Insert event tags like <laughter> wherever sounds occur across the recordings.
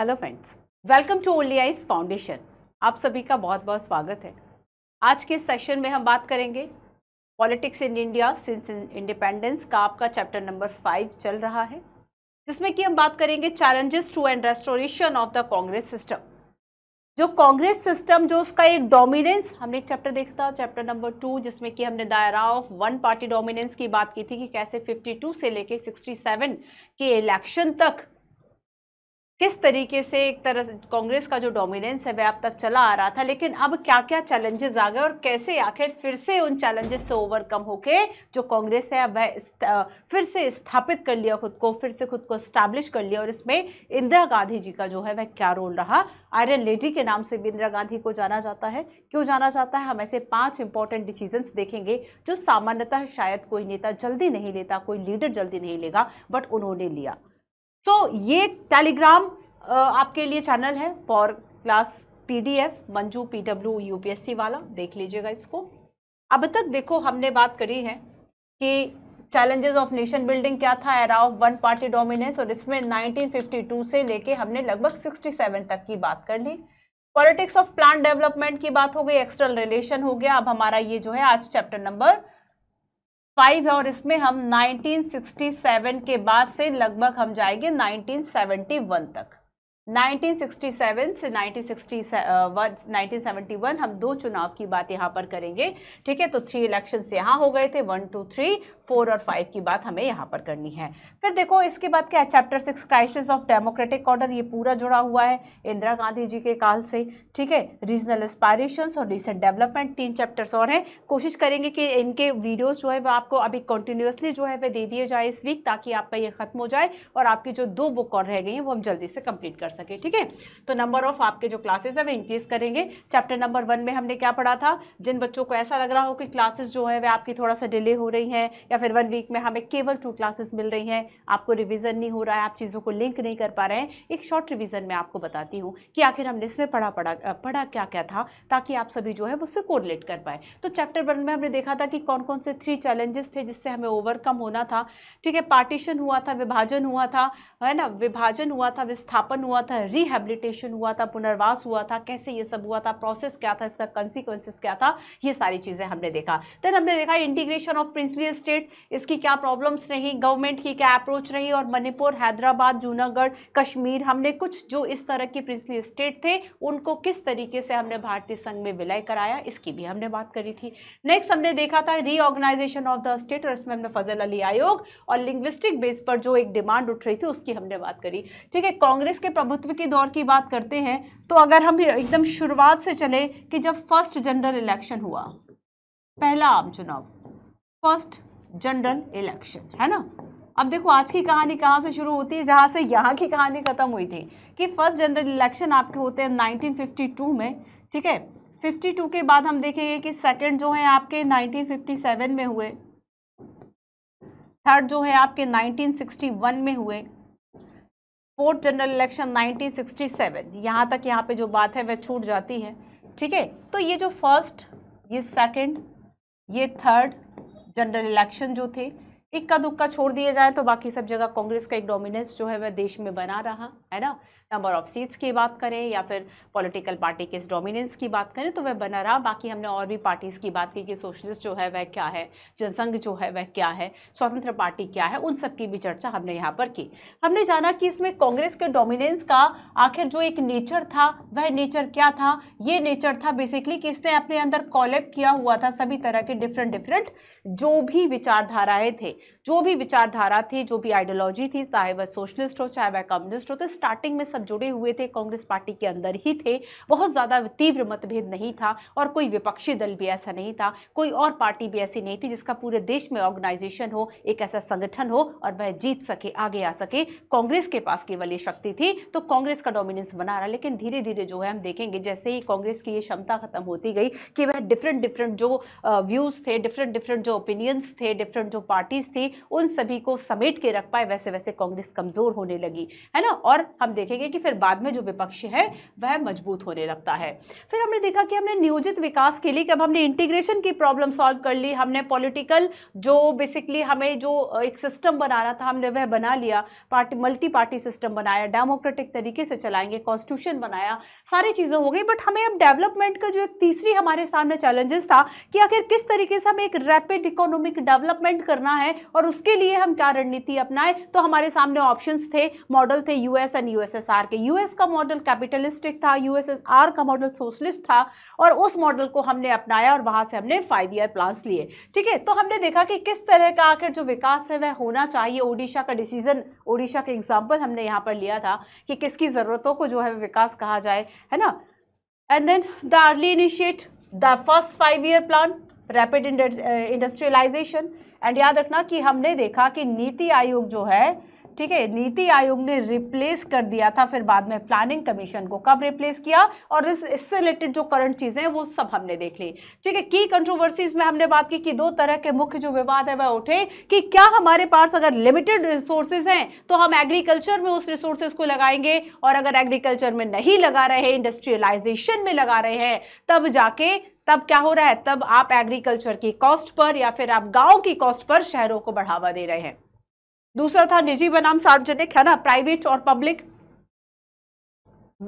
Hello friends welcome to eyes foundation आप सभी का बहुत बहुत स्वागत है आज के सेशन में हम बात करेंगे politics in India since independence का आपका चैप्टर नंबर फाइव चल रहा है जिसमें कि हम बात करेंगे challenges to and restoration of the Congress system जो कांग्रेस सिस्टम जो उसका एक डोमिनेंस हमने एक चैप्टर देखा था चैप्टर नंबर टू जिसमें कि हमने दायरा ऑफ वन पार्टी डोमिनेंस की बात की थी कि कैसे 52 से लेके 67 के इलेक्शन तक किस तरीके से एक तरह कांग्रेस का जो डोमिनेंस है वह अब तक चला आ रहा था लेकिन अब क्या क्या चैलेंजेस आ गए और कैसे आखिर फिर से उन चैलेंजेस से ओवरकम होके जो कांग्रेस है वह फिर से स्थापित कर लिया खुद को फिर से खुद को स्टैब्लिश कर लिया और इसमें इंदिरा गांधी जी का जो है वह क्या रोल रहा आयरन लेडी के नाम से भी इंदिरा गांधी को जाना जाता है क्यों जाना जाता है हम ऐसे पाँच इंपॉर्टेंट डिसीजन्स देखेंगे जो सामान्यतः शायद कोई नेता जल्दी नहीं लेता कोई लीडर जल्दी नहीं लेगा बट उन्होंने लिया तो so, ये टेलीग्राम आपके लिए चैनल है फॉर क्लास पीडीएफ मंजू पीडब्ल्यू यूपीएससी वाला देख लीजिएगा इसको अब तक देखो हमने बात करी है कि चैलेंजेस ऑफ नेशन बिल्डिंग क्या था era of one party dominance और इसमें 1952 से लेके हमने लगभग 67 तक की बात कर ली पॉलिटिक्स ऑफ प्लान डेवलपमेंट की बात हो गई एक्सटर्नल रिलेशन हो गया अब हमारा ये जो है आज चैप्टर नंबर फाइव है और इसमें हम 1967 के बाद से लगभग हम जाएंगे 1971 तक 1967 से 1971 uh, हम दो चुनाव की बात यहाँ पर करेंगे ठीक है तो थ्री इलेक्शंस यहाँ हो गए थे वन टू थ्री फोर और फाइव की बात हमें यहाँ पर करनी है फिर देखो इसके बाद क्या है chapter six crisis of democratic order ये पूरा जुड़ा हुआ है इंदिरा गांधी जी के काल से ठीक है रीजनल एस्पायरेशंस और रिसेंट डेवलपमेंट तीन चैप्टर्स और हैं कोशिश करेंगे कि इनके वीडियोज़ जो है वह आपको अभी कंटिन्यूसली जो है वह दे दिए जाए इस वीक ताकि आपका ये खत्म हो जाए और आपकी जो दो बुक और रह गई हैं वो हम जल्दी से कंप्लीट कर सके ठीक है तो नंबर ऑफ आपके जो क्लासेस है वे इंक्रीज़ करेंगे चैप्टर नंबर वन में हमने क्या पढ़ा था जिन बच्चों को ऐसा लग रहा हो कि क्लासेस जो है वे आपकी थोड़ा सा डिले हो रही हैं या फिर वन वीक में हमें केवल टू क्लासेस मिल रही हैं आपको रिविज़न नहीं हो रहा है आप चीज़ों को लिंक नहीं कर पा रहे हैं एक शॉर्ट रिविज़न में आपको बताती हूँ कि आखिर हमने इसमें पढ़ा पढ़ा पढ़ा क्या क्या था ताकि आप सभी जो है उससे कोरिलेट कर पाए तो चैप्टर वन में हमने देखा था कि कौन कौन से थ्री चैलेंजेस थे जिससे हमें ओवरकम होना था ठीक है पार्टीशन हुआ था विभाजन हुआ था है ना विभाजन हुआ था विस्थापन हुआ हुआ था रिहेबिलिटेशन हुआ था पुनर्वास हुआ था कैसे ये सब हुआ था प्रोसेस क्या था इसका कंसिक्वेंसेस क्या था ये सारी चीज़ें हमने देखा देन हमने देखा इंटीग्रेशन ऑफ प्रिंसली स्टेट इसकी क्या प्रॉब्लम्स रही गवर्नमेंट की क्या अप्रोच रही और मणिपुर हैदराबाद जूनागढ़ कश्मीर हमने कुछ जो इस तरह के प्रिंसली स्टेट थे उनको किस तरीके से हमने भारतीय संघ में विलय कराया इसकी भी हमने बात करी थी नेक्स्ट हमने देखा था रीऑर्गेनाइजेशन ऑफ द स्टेट और इसमें हमने फजल अली आयोग और लिंग्विस्टिक बेस पर जो एक डिमांड उठ रही थी उसकी हमने बात करी ठीक है कांग्रेस के प्रभु प्रभुत्व के दौर की बात करते हैं तो अगर हम एकदम शुरुआत से चले कि जब फर्स्ट जनरल इलेक्शन हुआ पहला आम चुनाव फर्स्ट जनरल इलेक्शन है ना अब देखो आज की कहानी कहाँ से शुरू होती है जहाँ से यहाँ की कहानी ख़त्म हुई थी कि फर्स्ट जनरल इलेक्शन आपके होते हैं 1952 में ठीक है 52 के बाद हम देखेंगे कि सेकंड जो है आपके 1957 में हुए थर्ड जो है आपके 1961 में हुए फोर्थ जनरल इलेक्शन 1967 यहाँ तक यहाँ पे जो बात है वह छूट जाती है ठीक है तो ये जो फर्स्ट ये सेकंड ये थर्ड जनरल इलेक्शन जो थे इक्का दुक्का छोड़ दिए जाए तो बाकी सब जगह कांग्रेस का एक डोमिनेंस जो है वह देश में बना रहा है ना नंबर ऑफ़ सीट्स की बात करें या फिर पॉलिटिकल पार्टी के डोमिनेंस की बात करें तो वह बना रहा बाकी हमने और भी पार्टीज़ की बात की कि सोशलिस्ट जो है वह क्या है जनसंघ जो है वह क्या है स्वतंत्र पार्टी क्या है उन सब की भी चर्चा हमने यहाँ पर की हमने जाना कि इसमें कांग्रेस के डोमिनेंस का आखिर जो एक नेचर था वह नेचर क्या था ये नेचर था बेसिकली कि इसने अपने अंदर कॉलेक्ट किया हुआ था सभी तरह के डिफरेंट डिफरेंट जो भी विचारधाराएं थे जो भी विचारधारा थी जो भी आइडियोलॉजी थी चाहे वह सोशलिस्ट हो चाहे वह कम्युनिस्ट हो तो स्टार्टिंग में सब जुड़े हुए थे कांग्रेस पार्टी के अंदर ही थे बहुत ज़्यादा तीव्र मतभेद नहीं था और कोई विपक्षी दल भी ऐसा नहीं था कोई और पार्टी भी ऐसी नहीं थी जिसका पूरे देश में ऑर्गेनाइजेशन हो एक ऐसा संगठन हो और वह जीत सके आगे आ सके कांग्रेस के पास केवल ये शक्ति थी तो कांग्रेस का डोमिनेंस बना रहा लेकिन धीरे धीरे जो है हम देखेंगे जैसे ही कांग्रेस की ये क्षमता खत्म होती गई कि वह डिफरेंट डिफरेंट जो व्यूज़ थे डिफरेंट डिफरेंट जो ओपिनियंस थे डिफरेंट जो पार्टीज थी उन सभी को समेट के रख पाए वैसे वैसे कांग्रेस कमज़ोर होने लगी है ना और हम देखेंगे कि फिर बाद में जो विपक्ष है वह मजबूत होने लगता है फिर हमने देखा कि हमने नियोजित विकास के लिए कि अब हमने इंटीग्रेशन की प्रॉब्लम सॉल्व कर ली हमने पॉलिटिकल जो बेसिकली हमें जो एक सिस्टम बनाना था हमने वह बना लिया पार्टी मल्टी पार्टी सिस्टम बनाया डेमोक्रेटिक तरीके से चलाएंगे कॉन्स्टिट्यूशन बनाया सारी चीज़ें हो गई बट हमें अब डेवलपमेंट का जो एक तीसरी हमारे सामने चैलेंजेस था कि आखिर किस तरीके से हमें एक रैपिड इकोनॉमिक डेवलपमेंट करना है और और उसके लिए हम क्या रणनीति अपनाए तो हमारे सामने ऑप्शंस थे मॉडल थे यूएस एंड यूएसएसआर के यूएस का मॉडल कैपिटलिस्टिक था यूएसएसआर का मॉडल सोशलिस्ट था और उस मॉडल को हमने अपनाया और वहां से हमने फाइव ईयर प्लान लिए ठीक है तो हमने देखा कि किस तरह का आखिर जो विकास है वह होना चाहिए ओडिशा का डिसीजन ओडिशा का एग्जाम्पल हमने यहाँ पर लिया था कि किसकी ज़रूरतों को जो है विकास कहा जाए है ना and then the early initiate the first five year plan rapid industrialisation and याद रखना कि हमने देखा कि नीति आयोग जो है ठीक है नीति आयोग ने रिप्लेस कर दिया था फिर बाद में प्लानिंग कमीशन को कब रिप्लेस किया और इस इससे रिलेटेड जो करंट चीज़ें हैं वो सब हमने देख ली ठीक है की कंट्रोवर्सीज में हमने बात की कि दो तरह के मुख्य जो विवाद है वह उठे कि क्या हमारे पास अगर लिमिटेड रिसोर्सेज हैं तो हम एग्रीकल्चर में उस रिसोर्सेज को लगाएंगे और अगर एग्रीकल्चर में नहीं लगा रहे इंडस्ट्रियलाइजेशन में लगा रहे हैं तब जाके तब क्या हो रहा है तब आप एग्रीकल्चर की कॉस्ट पर या फिर आप गांव की कॉस्ट पर शहरों को बढ़ावा दे रहे हैं दूसरा था निजी बनाम सार्वजनिक है ना प्राइवेट और पब्लिक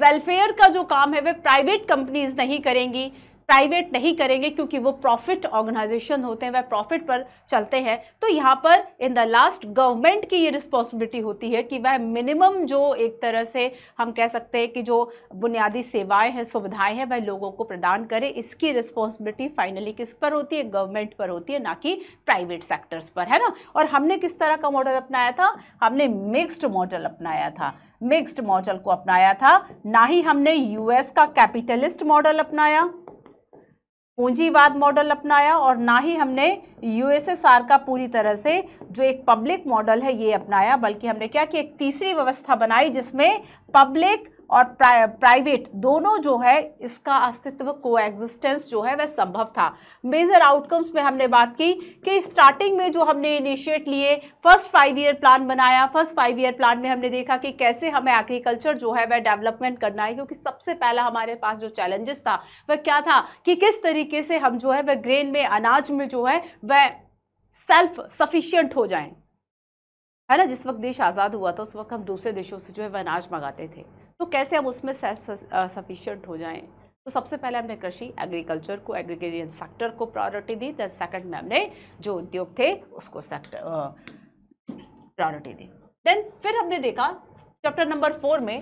वेलफेयर का जो काम है वह प्राइवेट कंपनीज नहीं करेंगी प्राइवेट नहीं करेंगे क्योंकि वो प्रॉफिट ऑर्गेनाइजेशन होते हैं वह प्रॉफिट पर चलते हैं तो यहाँ पर इन द लास्ट गवर्नमेंट की ये रिस्पॉन्सिबिलिटी होती है कि वह मिनिमम जो एक तरह से हम कह सकते हैं कि जो बुनियादी सेवाएं हैं सुविधाएं हैं वह लोगों को प्रदान करें इसकी रिस्पॉन्सिबिलिटी फाइनली किस पर होती है गवर्नमेंट पर होती है ना कि प्राइवेट सेक्टर्स पर है ना और हमने किस तरह का मॉडल अपनाया था हमने मिक्स्ड मॉडल अपनाया था मिक्स्ड मॉडल को अपनाया था ना ही हमने यूएस का कैपिटलिस्ट मॉडल अपनाया पूंजीवाद मॉडल अपनाया और ना ही हमने यूएसएसआर का पूरी तरह से जो एक पब्लिक मॉडल है ये अपनाया बल्कि हमने क्या कि एक तीसरी व्यवस्था बनाई जिसमें पब्लिक और प्रा, प्राइवेट दोनों जो है इसका अस्तित्व एग्जिस्टेंस जो है वह संभव था मेजर आउटकम्स में हमने बात की कि स्टार्टिंग में जो हमने इनिशिएट लिए फर्स्ट फाइव ईयर प्लान बनाया फर्स्ट फाइव ईयर प्लान में हमने देखा कि कैसे हमें एग्रीकल्चर जो है वह डेवलपमेंट करना है क्योंकि सबसे पहला हमारे पास जो चैलेंजेस था वह क्या था कि किस तरीके से हम जो है वह ग्रेन में अनाज में जो है वह सेल्फ सफिशियंट हो जाएं है ना जिस वक्त देश आज़ाद हुआ था उस वक्त हम दूसरे देशों से जो है वह अनाज मंगाते थे तो कैसे हम उसमें सेल्फ सफिशियंट हो जाएं तो सबसे पहले हमने कृषि एग्रीकल्चर को एग्रीगेरियन सेक्टर को प्रायोरिटी दी दैन सेकंड में हमने जो उद्योग थे उसको सेक्टर प्रायोरिटी दी देन फिर हमने देखा चैप्टर नंबर फोर में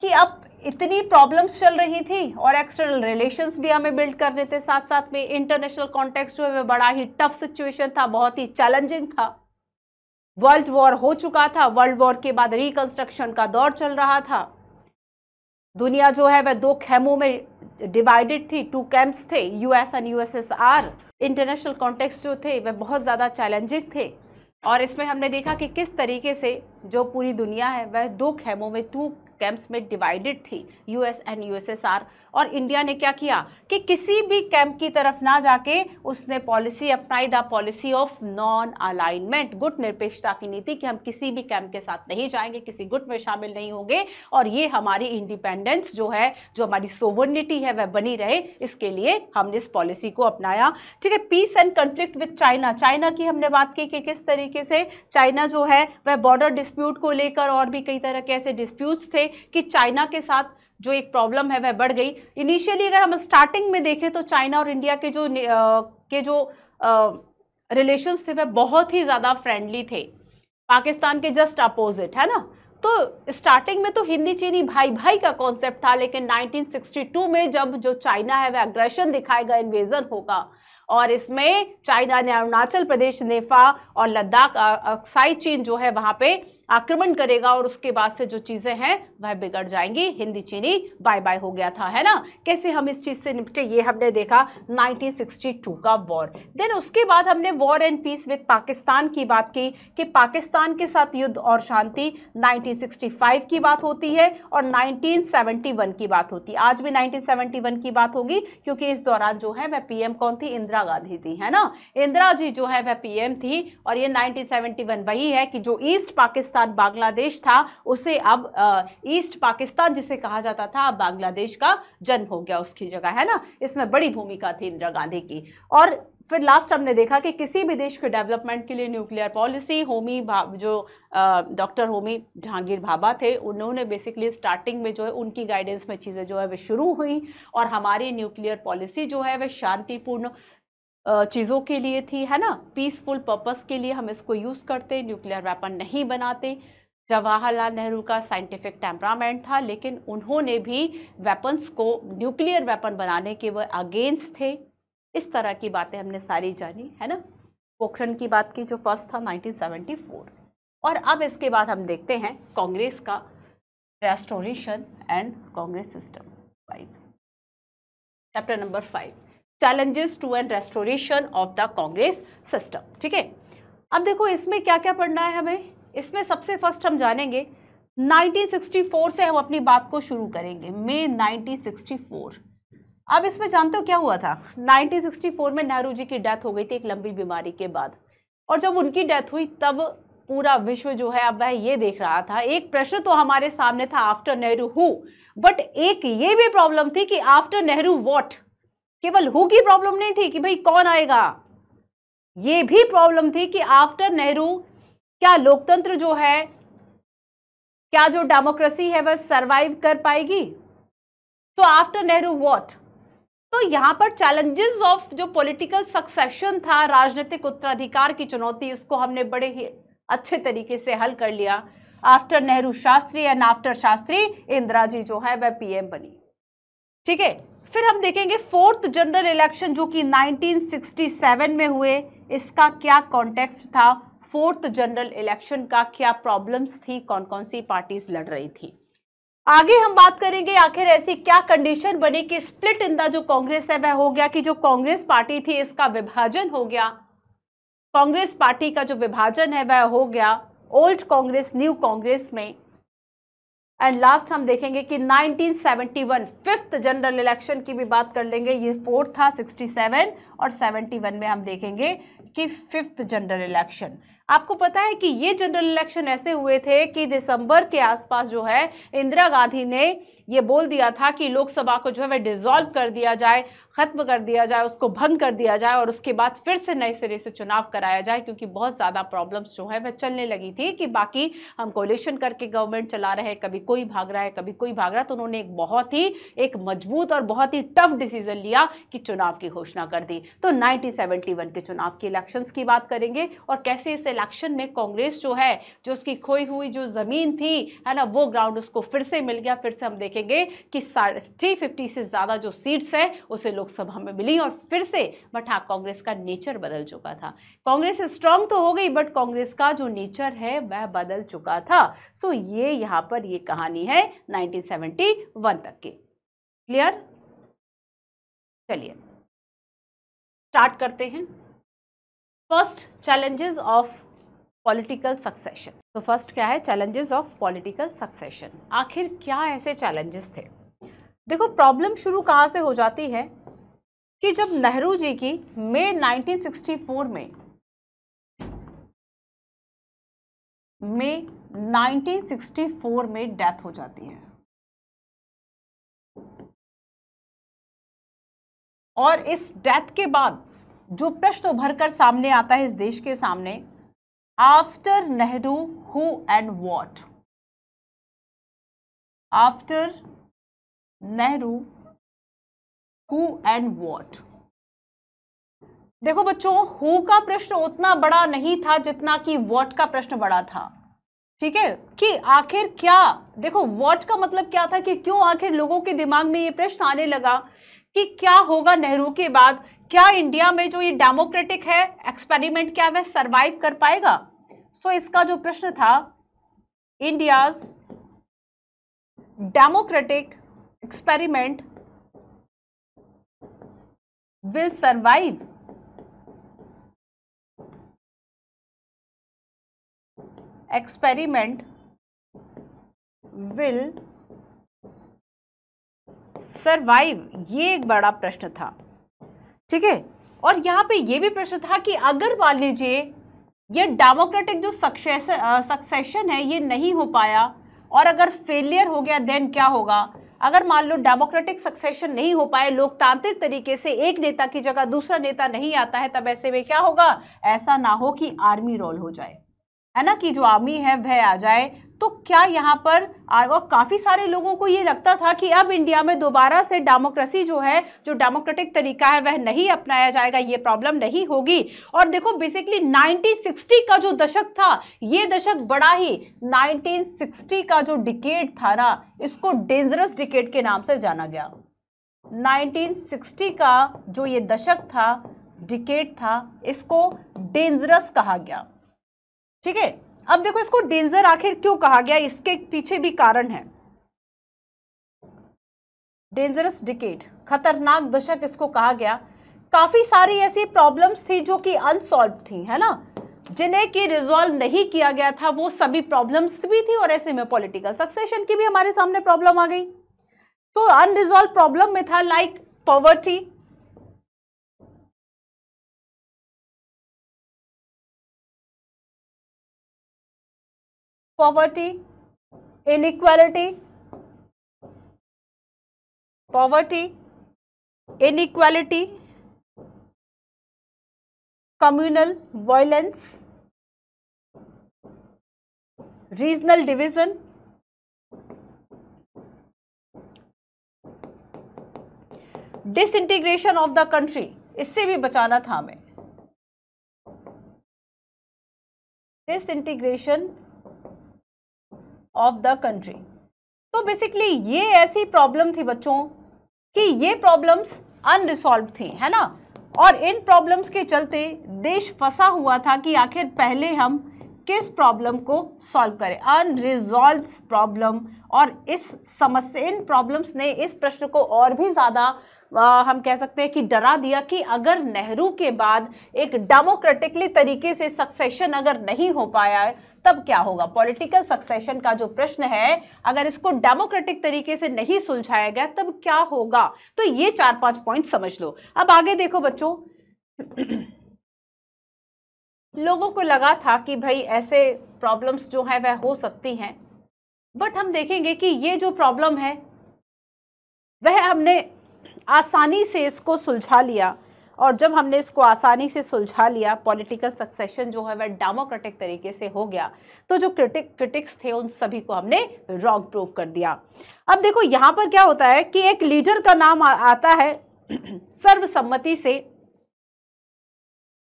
कि अब इतनी प्रॉब्लम्स चल रही थी और एक्सटर्नल रिलेशंस भी हमें बिल्ड करने थे साथ साथ में इंटरनेशनल कॉन्टेक्स्ट जो है बड़ा ही टफ सिचुएशन था बहुत ही चैलेंजिंग था वर्ल्ड वॉर हो चुका था वर्ल्ड वॉर के बाद रिकंस्ट्रक्शन का दौर चल रहा था दुनिया जो है वह दो खेमों में डिवाइडेड थी टू कैंप्स थे US and USSR international context जो थे वह बहुत ज़्यादा चैलेंजिंग थे और इसमें हमने देखा कि किस तरीके से जो पूरी दुनिया है वह दो खेमों में टू कैंप्स में डिवाइडेड थी यूएस एंड यूएसएसआर और इंडिया ने क्या किया कि किसी भी कैंप की तरफ ना जाके उसने पॉलिसी अपनाई the policy of non alignment गुट निरपेक्षता की नीति कि हम किसी भी कैंप के साथ नहीं जाएंगे किसी गुट में शामिल नहीं होंगे और ये हमारी इंडिपेंडेंस जो है जो हमारी सोवर्निटी है वह बनी रहे इसके लिए हमने इस पॉलिसी को अपनाया ठीक है peace and conflict with China China की हमने बात की कि किस तरीके से चाइना जो है वह बॉर्डर डिस्प्यूट को लेकर और भी कई तरह के ऐसे डिस्प्यूट्स थे से कि चाइना के साथ जो एक प्रॉब्लम है वह बढ़ गई इनिशियली अगर हम स्टार्टिंग में देखें तो चाइना और इंडिया के जो आ, के जो रिलेशंस थे वह बहुत ही ज़्यादा फ्रेंडली थे पाकिस्तान के जस्ट अपोजिट है ना तो स्टार्टिंग में तो हिंदी चीनी भाई भाई का कॉन्सेप्ट था लेकिन 1962 में जब जो चाइना है वह अग्रेशन दिखाएगा इन्वेजन होगा और इसमें चाइना ने अरुणाचल प्रदेश नेफा और लद्दाख अक्साई चीन जो है वहाँ पर आक्रमण करेगा और उसके बाद से जो चीज़ें हैं वह बिगड़ जाएंगी हिंदी चीनी बाय बाय हो गया था है ना कैसे हम इस चीज़ से निपटे ये हमने देखा 1962 का वॉर देन उसके बाद हमने war and peace with Pakistan की बात की कि पाकिस्तान के साथ युद्ध और शांति 1965 की बात होती है और 1971 की बात होती है आज भी 1971 की बात होगी क्योंकि इस दौरान जो है वह पीएम कौन थी इंदिरा गांधी थी है ना इंदिरा जी जो है वह पीएम थी और ये 1971 वही है कि जो ईस्ट पाकिस्तान पाकिस्तान बांग्लादेश था उसे अब ईस्ट पाकिस्तान जिसे कहा जाता था अब बांग्लादेश का जन्म हो गया उसकी जगह है ना इसमें बड़ी भूमिका थी इंदिरा गांधी की और फिर लास्ट हमने देखा कि किसी भी देश के डेवलपमेंट के लिए न्यूक्लियर पॉलिसी होमी जो डॉक्टर होमी जहांगीर भाभा थे उन्होंने बेसिकली स्टार्टिंग में जो है उनकी गाइडेंस में चीज़ें जो है वे शुरू हुई और हमारी न्यूक्लियर पॉलिसी जो है वह शांतिपूर्ण चीज़ों के लिए थी है ना पीसफुल पर्पस के लिए हम इसको यूज़ करते न्यूक्लियर वेपन नहीं बनाते जवाहरलाल नेहरू का साइंटिफिक टेम्परामेंट था लेकिन उन्होंने भी वेपन्स को न्यूक्लियर वेपन बनाने के वह अगेंस्ट थे इस तरह की बातें हमने सारी जानी है ना पोखरण की बात की जो फर्स्ट था 1974 और अब इसके बाद हम देखते हैं कांग्रेस का restoration and Congress system five chapter number five challenges to and restoration of the Congress system ठीक है अब देखो इसमें क्या क्या पढ़ना है हमें इसमें सबसे फर्स्ट हम जानेंगे 1964 से हम अपनी बात को शुरू करेंगे मे 1964 अब इसमें जानते हो क्या हुआ था 1964 में नेहरू जी की डेथ हो गई थी एक लंबी बीमारी के बाद और जब उनकी डेथ हुई तब पूरा विश्व जो है अब वह ये देख रहा था एक प्रश्न तो हमारे सामने था आफ्टर नेहरू हु बट एक ये भी प्रॉब्लम थी कि आफ्टर नेहरू वॉट केवल हु की प्रॉब्लम नहीं थी कि भाई कौन आएगा ये भी प्रॉब्लम थी कि आफ्टर नेहरू क्या लोकतंत्र जो है क्या जो डेमोक्रेसी है वह सरवाइव कर पाएगी तो आफ्टर नेहरू वॉट तो यहां पर चैलेंजेस ऑफ जो पॉलिटिकल सक्सेशन था राजनीतिक उत्तराधिकार की चुनौती इसको हमने बड़े ही अच्छे तरीके से हल कर लिया after Nehru Shastri and after Shastri Indira ji जो है वह पीएम बनी ठीक है फिर हम देखेंगे फोर्थ जनरल इलेक्शन जो कि 1967 में हुए इसका क्या कॉन्टेक्स्ट था फोर्थ जनरल इलेक्शन का क्या प्रॉब्लम्स थी कौन कौन सी पार्टीज लड़ रही थी आगे हम बात करेंगे आखिर ऐसी क्या कंडीशन बनी कि स्प्लिट द जो कांग्रेस है वह हो गया कि जो कांग्रेस पार्टी थी इसका विभाजन हो गया कांग्रेस पार्टी का जो विभाजन है वह हो गया ओल्ड कांग्रेस न्यू कांग्रेस में एंड लास्ट हम देखेंगे कि 1971 फिफ्थ जनरल इलेक्शन की भी बात कर लेंगे ये फोर्थ था 67 और 71 में हम देखेंगे कि फिफ्थ जनरल इलेक्शन आपको पता है कि ये जनरल इलेक्शन ऐसे हुए थे कि दिसंबर के आसपास जो है इंदिरा गांधी ने ये बोल दिया था कि लोकसभा को जो है वह डिजॉल्व कर दिया जाए ख़त्म कर दिया जाए उसको भंग कर दिया जाए और उसके बाद फिर से नए सिरे से चुनाव कराया जाए क्योंकि बहुत ज़्यादा प्रॉब्लम्स जो है वह चलने लगी थी कि बाकी हम कोलेशन करके गवर्नमेंट चला रहे हैं कभी कोई भाग रहा है कभी कोई भाग रहा है तो उन्होंने एक बहुत ही एक मजबूत और बहुत ही टफ डिसीजन लिया कि चुनाव की घोषणा कर दी तो नाइनटीन के चुनाव के इलेक्शन की बात करेंगे और कैसे इस इलेक्शन में कांग्रेस जो है जो उसकी खोई हुई जो ज़मीन थी है ना वो ग्राउंड उसको फिर से मिल गया फिर से हम देखेंगे कि थ्री फिफ्टी से ज़्यादा जो सीट्स है उसे लोकसभा में मिली और फिर से बट हाँ कांग्रेस का नेचर बदल चुका था कांग्रेस स्ट्रांग तो हो गई बट कांग्रेस का जो नेचर है वह बदल चुका था सो ये यहाँ पर ये कहानी है 1971 तक की क्लियर चलिए स्टार्ट करते हैं first challenges of political succession तो फर्स्ट क्या है चैलेंजेस ऑफ पॉलिटिकल सक्सेशन आखिर क्या ऐसे चैलेंजेस थे देखो प्रॉब्लम शुरू कहाँ से हो जाती है कि जब नेहरू जी की मे 1964 में मे 1964 में डेथ हो जाती है और इस डेथ के बाद जो प्रश्न उभर कर सामने आता है इस देश के सामने after Nehru who and what after Nehru who and what देखो बच्चों हु का प्रश्न उतना बड़ा नहीं था जितना कि वॉट का प्रश्न बड़ा था ठीक है कि आखिर क्या देखो वॉट का मतलब क्या था कि क्यों आखिर लोगों के दिमाग में ये प्रश्न आने लगा कि क्या होगा नेहरू के बाद क्या इंडिया में जो ये डेमोक्रेटिक है एक्सपेरिमेंट क्या वह सर्वाइव कर पाएगा सो so, इसका जो प्रश्न था India's democratic experiment will survive experiment will survive ये एक बड़ा प्रश्न था ठीक है और यहाँ पे ये भी प्रश्न था कि अगर मान लीजिए ये डेमोक्रेटिक जो सक्सेशन सक्सेशन है ये नहीं हो पाया और अगर फेलियर हो गया देन क्या होगा अगर मान लो डेमोक्रेटिक सक्सेशन नहीं हो पाए लोकतांत्रिक तरीके से एक नेता की जगह दूसरा नेता नहीं आता है तब ऐसे में क्या होगा ऐसा ना हो कि आर्मी रोल हो जाए है ना कि जो आर्मी है वह आ जाए तो क्या यहाँ पर और काफ़ी सारे लोगों को ये लगता था कि अब इंडिया में दोबारा से डेमोक्रेसी जो है जो डेमोक्रेटिक तरीका है वह नहीं अपनाया जाएगा ये प्रॉब्लम नहीं होगी और देखो बेसिकली 1960 का जो दशक था ये दशक बड़ा ही 1960 का जो डिकेट था ना इसको डेंजरस डिकेट के नाम से जाना गया नाइनटीन का जो ये दशक था डिकेट था इसको डेंजरस कहा गया ठीक है अब देखो इसको डेंजर आखिर क्यों कहा गया इसके पीछे भी कारण है डेंजरस डिकेट खतरनाक दशक इसको कहा गया काफ़ी सारी ऐसी प्रॉब्लम्स थी जो कि अनसॉल्व थी है ना जिन्हें कि रिजॉल्व नहीं किया गया था वो सभी प्रॉब्लम्स भी थी और ऐसे में पॉलिटिकल सक्सेशन की भी हमारे सामने प्रॉब्लम आ गई तो अनरिजॉल्व प्रॉब्लम में था like poverty poverty inequality poverty inequality communal violence regional division disintegration of the country इससे भी बचाना था हमें डिसइंटीग्रेशन ऑफ द कंट्री तो बेसिकली ये ऐसी प्रॉब्लम थी बच्चों कि ये प्रॉब्लम्स अनरिसॉल्व थी है ना और इन प्रॉब्लम्स के चलते देश फंसा हुआ था कि आखिर पहले हम किस प्रॉब्लम को सॉल्व करें अनरिजॉल्व प्रॉब्लम और इस समस्या इन प्रॉब्लम्स ने इस प्रश्न को और भी ज़्यादा हम कह सकते हैं कि डरा दिया कि अगर नेहरू के बाद एक डेमोक्रेटिकली तरीके से सक्सेशन अगर नहीं हो पाया है तब क्या होगा पॉलिटिकल सक्सेशन का जो प्रश्न है अगर इसको डेमोक्रेटिक तरीके से नहीं सुलझाया गया तब क्या होगा तो ये चार पांच पॉइंट समझ लो अब आगे देखो बच्चों लोगों को लगा था कि भाई ऐसे प्रॉब्लम्स जो हैं वह हो सकती हैं बट हम देखेंगे कि ये जो प्रॉब्लम है वह हमने आसानी से इसको सुलझा लिया और जब हमने इसको आसानी से सुलझा लिया पॉलिटिकल सक्सेशन जो है वह डेमोक्रेटिक तरीके से हो गया तो जो क्रिटिक क्रिटिक्स थे उन सभी को हमने रॉन्ग प्रूव कर दिया अब देखो यहाँ पर क्या होता है कि एक लीडर का नाम आ, आता है <clears throat> सर्वसम्मति से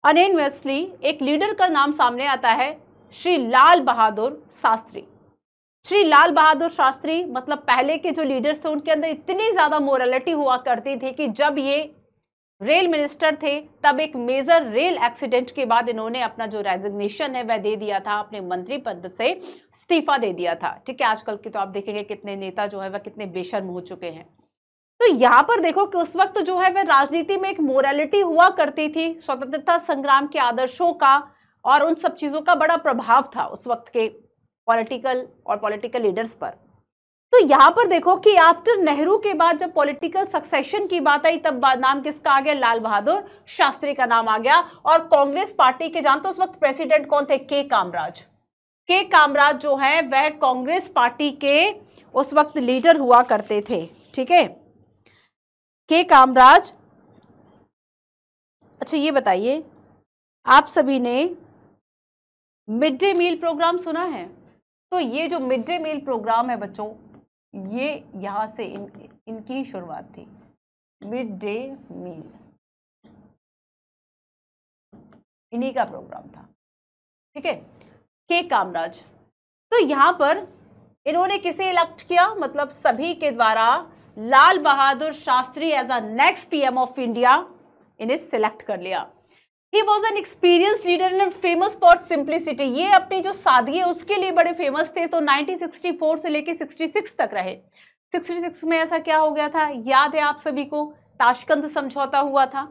अनेनवियसली एक लीडर का नाम सामने आता है श्री लाल बहादुर शास्त्री श्री लाल बहादुर शास्त्री मतलब पहले के जो लीडर्स थे उनके अंदर इतनी ज़्यादा मोरलिटी हुआ करती थी कि जब ये रेल मिनिस्टर थे तब एक मेजर रेल एक्सीडेंट के बाद इन्होंने अपना जो रेजिग्नेशन है वह दे दिया था अपने मंत्री पद से इस्तीफा दे दिया था ठीक है आजकल के तो आप देखेंगे कितने नेता जो है वह कितने बेशर्म हो चुके हैं तो यहाँ पर देखो कि उस वक्त जो है वह राजनीति में एक मोरालिटी हुआ करती थी स्वतंत्रता संग्राम के आदर्शों का और उन सब चीज़ों का बड़ा प्रभाव था उस वक्त के पॉलिटिकल और पॉलिटिकल लीडर्स पर तो यहाँ पर देखो कि आफ्टर नेहरू के बाद जब पॉलिटिकल सक्सेशन की बात आई तब नाम किसका आ गया लाल बहादुर शास्त्री का नाम आ गया और कांग्रेस पार्टी के जानते तो उस वक्त प्रेसिडेंट कौन थे के कामराज के कामराज जो है वह कांग्रेस पार्टी के उस वक्त लीडर हुआ करते थे ठीक है के कामराज अच्छा ये बताइए आप सभी ने मिड डे मील प्रोग्राम सुना है तो ये जो मिड डे मील प्रोग्राम है बच्चों ये यहाँ से इन इनकी शुरुआत थी मिड डे मील इन्हीं का प्रोग्राम था ठीक है के कामराज तो यहाँ पर इन्होंने किसे इलेक्ट किया मतलब सभी के द्वारा Lal Bahadur Shastri as a next PM of India इन्हें सिलेक्ट कर लिया ही was an experience leader and famous for simplicity ये अपनी जो सादगी है उसके लिए बड़े फेमस थे तो 1964 से लेकर 66 तक रहे 66 में ऐसा क्या हो गया था याद है आप सभी को ताशकंद समझौता हुआ था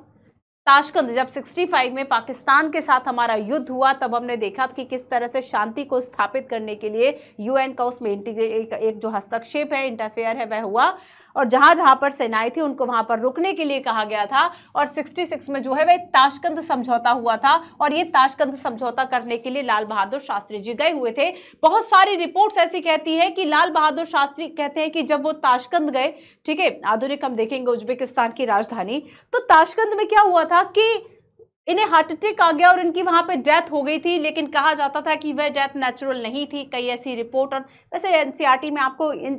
ताशकंद जब 65 में पाकिस्तान के साथ हमारा युद्ध हुआ तब हमने देखा कि किस तरह से शांति को स्थापित करने के लिए यूएन का उसमें इंटीग्रे एक, एक जो हस्तक्षेप है इंटरफेयर है वह हुआ और जहां जहां पर सेनाएं थी उनको वहां पर रुकने के लिए कहा गया था और 66 में जो है वह ताशकंद समझौता हुआ था और ये ताशकंद समझौता करने के लिए लाल बहादुर शास्त्री जी गए हुए थे बहुत सारी रिपोर्ट्स ऐसी कहती है कि लाल बहादुर शास्त्री कहते हैं कि जब वो ताशकंद गए ठीक है आधुनिक हम देखेंगे उज्बेकिस्तान की राजधानी तो ताशकंद में क्या हुआ था कि इन्हें हार्ट अटैक आ गया और इनकी वहाँ पे डेथ हो गई थी लेकिन कहा जाता था कि वह डेथ नेचुरल नहीं थी कई ऐसी रिपोर्ट और वैसे एनसीईआरटी e में आपको इन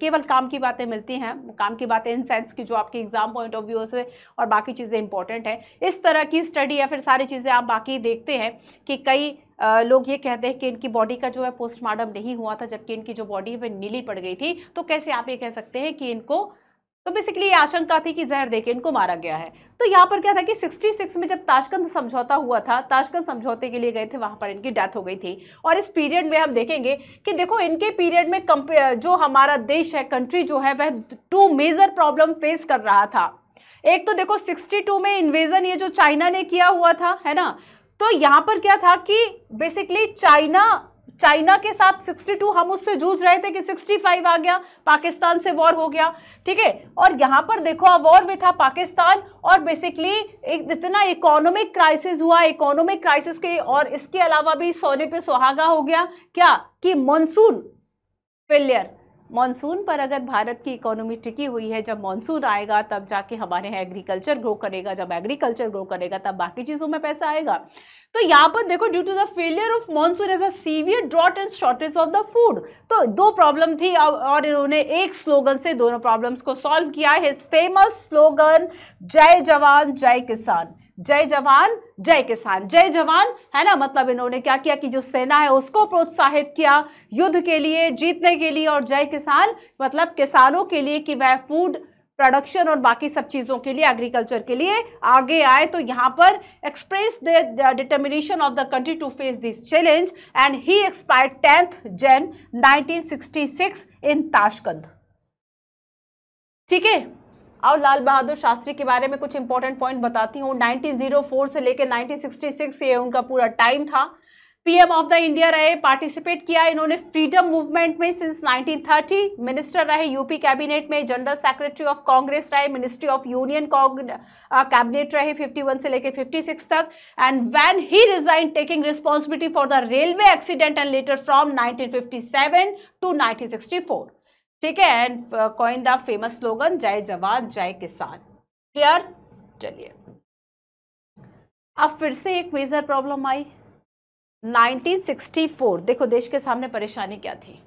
केवल काम की बातें मिलती हैं काम की बातें इन सेंस की जो आपके एग्ज़ाम पॉइंट ऑफ व्यू से और बाकी चीज़ें इंपॉर्टेंट हैं इस तरह की स्टडी या फिर सारी चीज़ें आप बाकी देखते हैं कि कई लोग ये कहते हैं कि इनकी बॉडी का जो है पोस्टमार्टम नहीं हुआ था जबकि इनकी जो बॉडी है वह नीली पड़ गई थी तो कैसे आप ये कह सकते हैं कि इनको तो बेसिकली ये आशंका थी कि जहर देके इनको मारा गया है तो यहाँ पर क्या था कि 66 में जब ताशकंद समझौता हुआ था ताशकंद समझौते के लिए गए थे वहाँ पर इनकी डेथ हो गई थी और इस पीरियड में हम देखेंगे कि देखो इनके पीरियड में जो हमारा देश है कंट्री जो है वह टू मेजर प्रॉब्लम फेस कर रहा था एक तो देखो सिक्सटी में इन्वेजन ये जो चाइना ने किया हुआ था है ना तो यहाँ पर क्या था कि बेसिकली चाइना चाइना के साथ 62 हम उससे जूझ रहे थे कि 65 आ गया पाकिस्तान से वॉर हो गया ठीक है और यहाँ पर देखो अब वॉर में था पाकिस्तान और बेसिकली एक इतना इकोनॉमिक क्राइसिस हुआ इकोनॉमिक क्राइसिस के और इसके अलावा भी सोने पे सुहागा हो गया क्या कि मानसून फेलियर मानसून पर अगर भारत की इकोनॉमी टिकी हुई है जब मानसून आएगा तब जाके हमारे यहाँ एग्रीकल्चर ग्रो करेगा जब एग्रीकल्चर ग्रो करेगा तब बाकी चीज़ों में पैसा आएगा तो यहाँ पर देखो due to the failure of monsoon as a severe drought and shortage of the food तो दो प्रॉब्लम थी और इन्होंने एक स्लोगन से दोनों प्रॉब्लम्स को सॉल्व किया his famous slogan Jai Jawan जय किसान जय जवान जय किसान जय जवान है ना मतलब इन्होंने क्या किया कि जो सेना है उसको प्रोत्साहित किया युद्ध के लिए जीतने के लिए और जय किसान मतलब किसानों के लिए कि वह फूड प्रोडक्शन और बाकी सब चीज़ों के लिए एग्रीकल्चर के लिए आगे आए तो यहां पर express the determination of the country to face this challenge and he expire tenth Jan nineteen in Tashkent ठीक है और लाल बहादुर शास्त्री के बारे में कुछ इंपॉर्टेंट पॉइंट बताती हूँ 1904 से लेकर 1966 ये उनका पूरा टाइम था पीएम ऑफ द इंडिया रहे पार्टिसिपेट किया इन्होंने फ्रीडम मूवमेंट में सिंस 1930 मिनिस्टर रहे यूपी कैबिनेट में जनरल सेक्रेटरी ऑफ कांग्रेस रहे मिनिस्ट्री ऑफ यूनियन कैबिनेट रहे 51 से लेकर 56 तक and when he resign taking responsibility for the railway accident and later from nineteen to nineteen ठीक है and coin the famous slogan Jai Jawan जय किसान क्लियर चलिए अब फिर से एक मेजर प्रॉब्लम आई 1964 देखो देश के सामने परेशानी क्या थी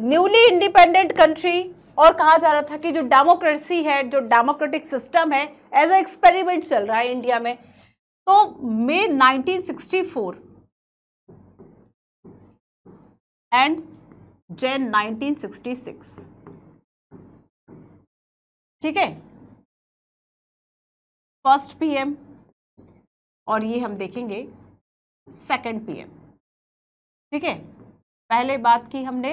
न्यूली इंडिपेंडेंट कंट्री और कहा जा रहा था कि जो डेमोक्रेसी है जो डेमोक्रेटिक सिस्टम है एज अ एक्सपेरिमेंट चल रहा है इंडिया में तो मे 1964 एंड जैन 1966 ठीक है फर्स्ट पीएम और ये हम देखेंगे सेकंड पीएम ठीक है पहले बात की हमने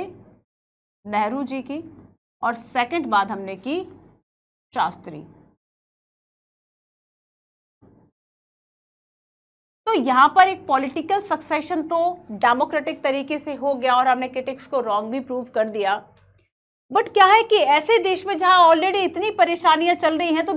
नेहरू जी की और सेकंड बात हमने की शास्त्री तो यहां पर एक पॉलिटिकल सक्सेशन तो डेमोक्रेटिक तरीके से हो गया और हमने क्रिटिक्स को रॉन्ग भी प्रूव कर दिया बट क्या है कि ऐसे देश में जहाँ ऑलरेडी इतनी परेशानियाँ चल रही हैं तो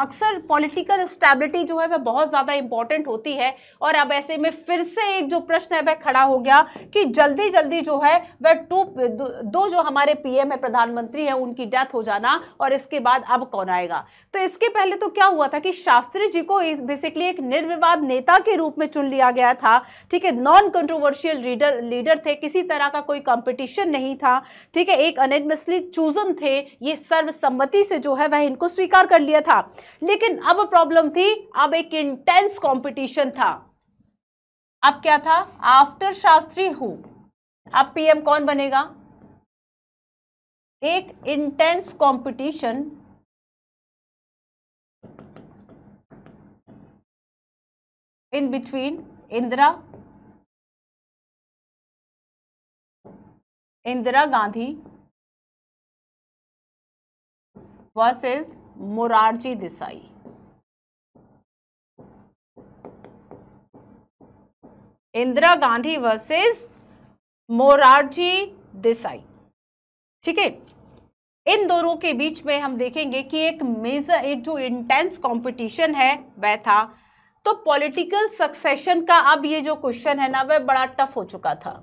अक्सर पॉलिटिकल स्टेबिलिटी जो है वह बहुत ज़्यादा इंपॉर्टेंट होती है और अब ऐसे में फिर से एक जो प्रश्न है वह खड़ा हो गया कि जल्दी जल्दी जो है वह टू दो जो हमारे पीएम है प्रधानमंत्री हैं उनकी डेथ हो जाना और इसके बाद अब कौन आएगा तो इसके पहले तो क्या हुआ था कि शास्त्री जी को बेसिकली एक निर्विवाद नेता के रूप में चुन लिया गया था ठीक है नॉन कंट्रोवर्शियल लीडर लीडर थे किसी तरह का कोई कॉम्पिटिशन नहीं था ठीक है एक दिन चूजन थे ये सर्वसम्मति से जो है वह इनको स्वीकार कर लिया था लेकिन अब प्रॉब्लम थी अब एक इंटेंस कंपटीशन था अब क्या था आफ्टर शास्त्री हु अब पीएम कौन बनेगा एक intense competition in between Indira Indira Gandhi versus Morarji Desai Indira Gandhi versus Morarji Desai ठीक है इन दोनों के बीच में हम देखेंगे कि एक मेजर एक जो इंटेंस कंपटीशन है वह था तो पॉलिटिकल सक्सेशन का अब ये जो क्वेश्चन है ना वह बड़ा टफ हो चुका था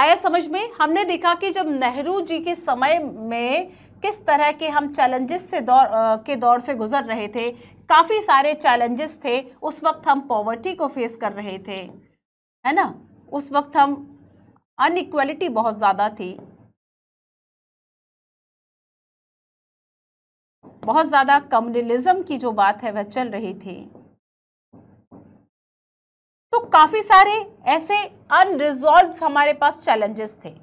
आया समझ में हमने देखा कि जब नेहरू जी के समय में किस तरह के हम चैलेंजेस से दौर के दौर से गुजर रहे थे काफ़ी सारे चैलेंजेस थे उस वक्त हम पॉवर्टी को फेस कर रहे थे है ना उस वक्त हम अनइक्वलिटी बहुत ज़्यादा थी बहुत ज़्यादा कम्युनलिज्म की जो बात है वह चल रही थी तो काफ़ी सारे ऐसे अनरिजॉल्व हमारे पास चैलेंजेस थे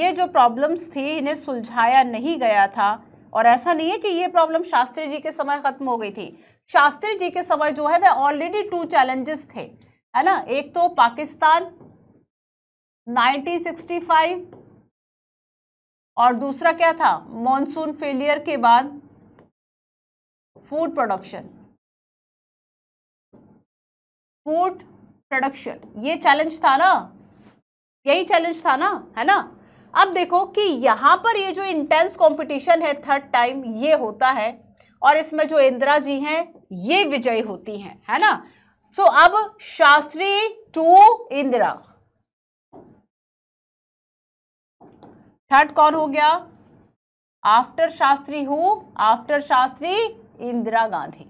ये जो प्रॉब्लम्स थी इन्हें सुलझाया नहीं गया था और ऐसा नहीं है कि ये प्रॉब्लम शास्त्री जी के समय ख़त्म हो गई थी शास्त्री जी के समय जो है वह ऑलरेडी टू चैलेंजेस थे है ना एक तो पाकिस्तान 1965 और दूसरा क्या था मॉनसून फेलियर के बाद फूड प्रोडक्शन फूड प्रोडक्शन ये चैलेंज था ना यही चैलेंज था ना है ना अब देखो कि यहाँ पर ये जो इंटेंस कंपटीशन है थर्ड टाइम ये होता है और इसमें जो इंदिरा जी हैं ये विजयी होती हैं है ना सो so, अब शास्त्री टू इंदिरा थर्ड कौन हो गया after Shastri who after Shastri Indira Gandhi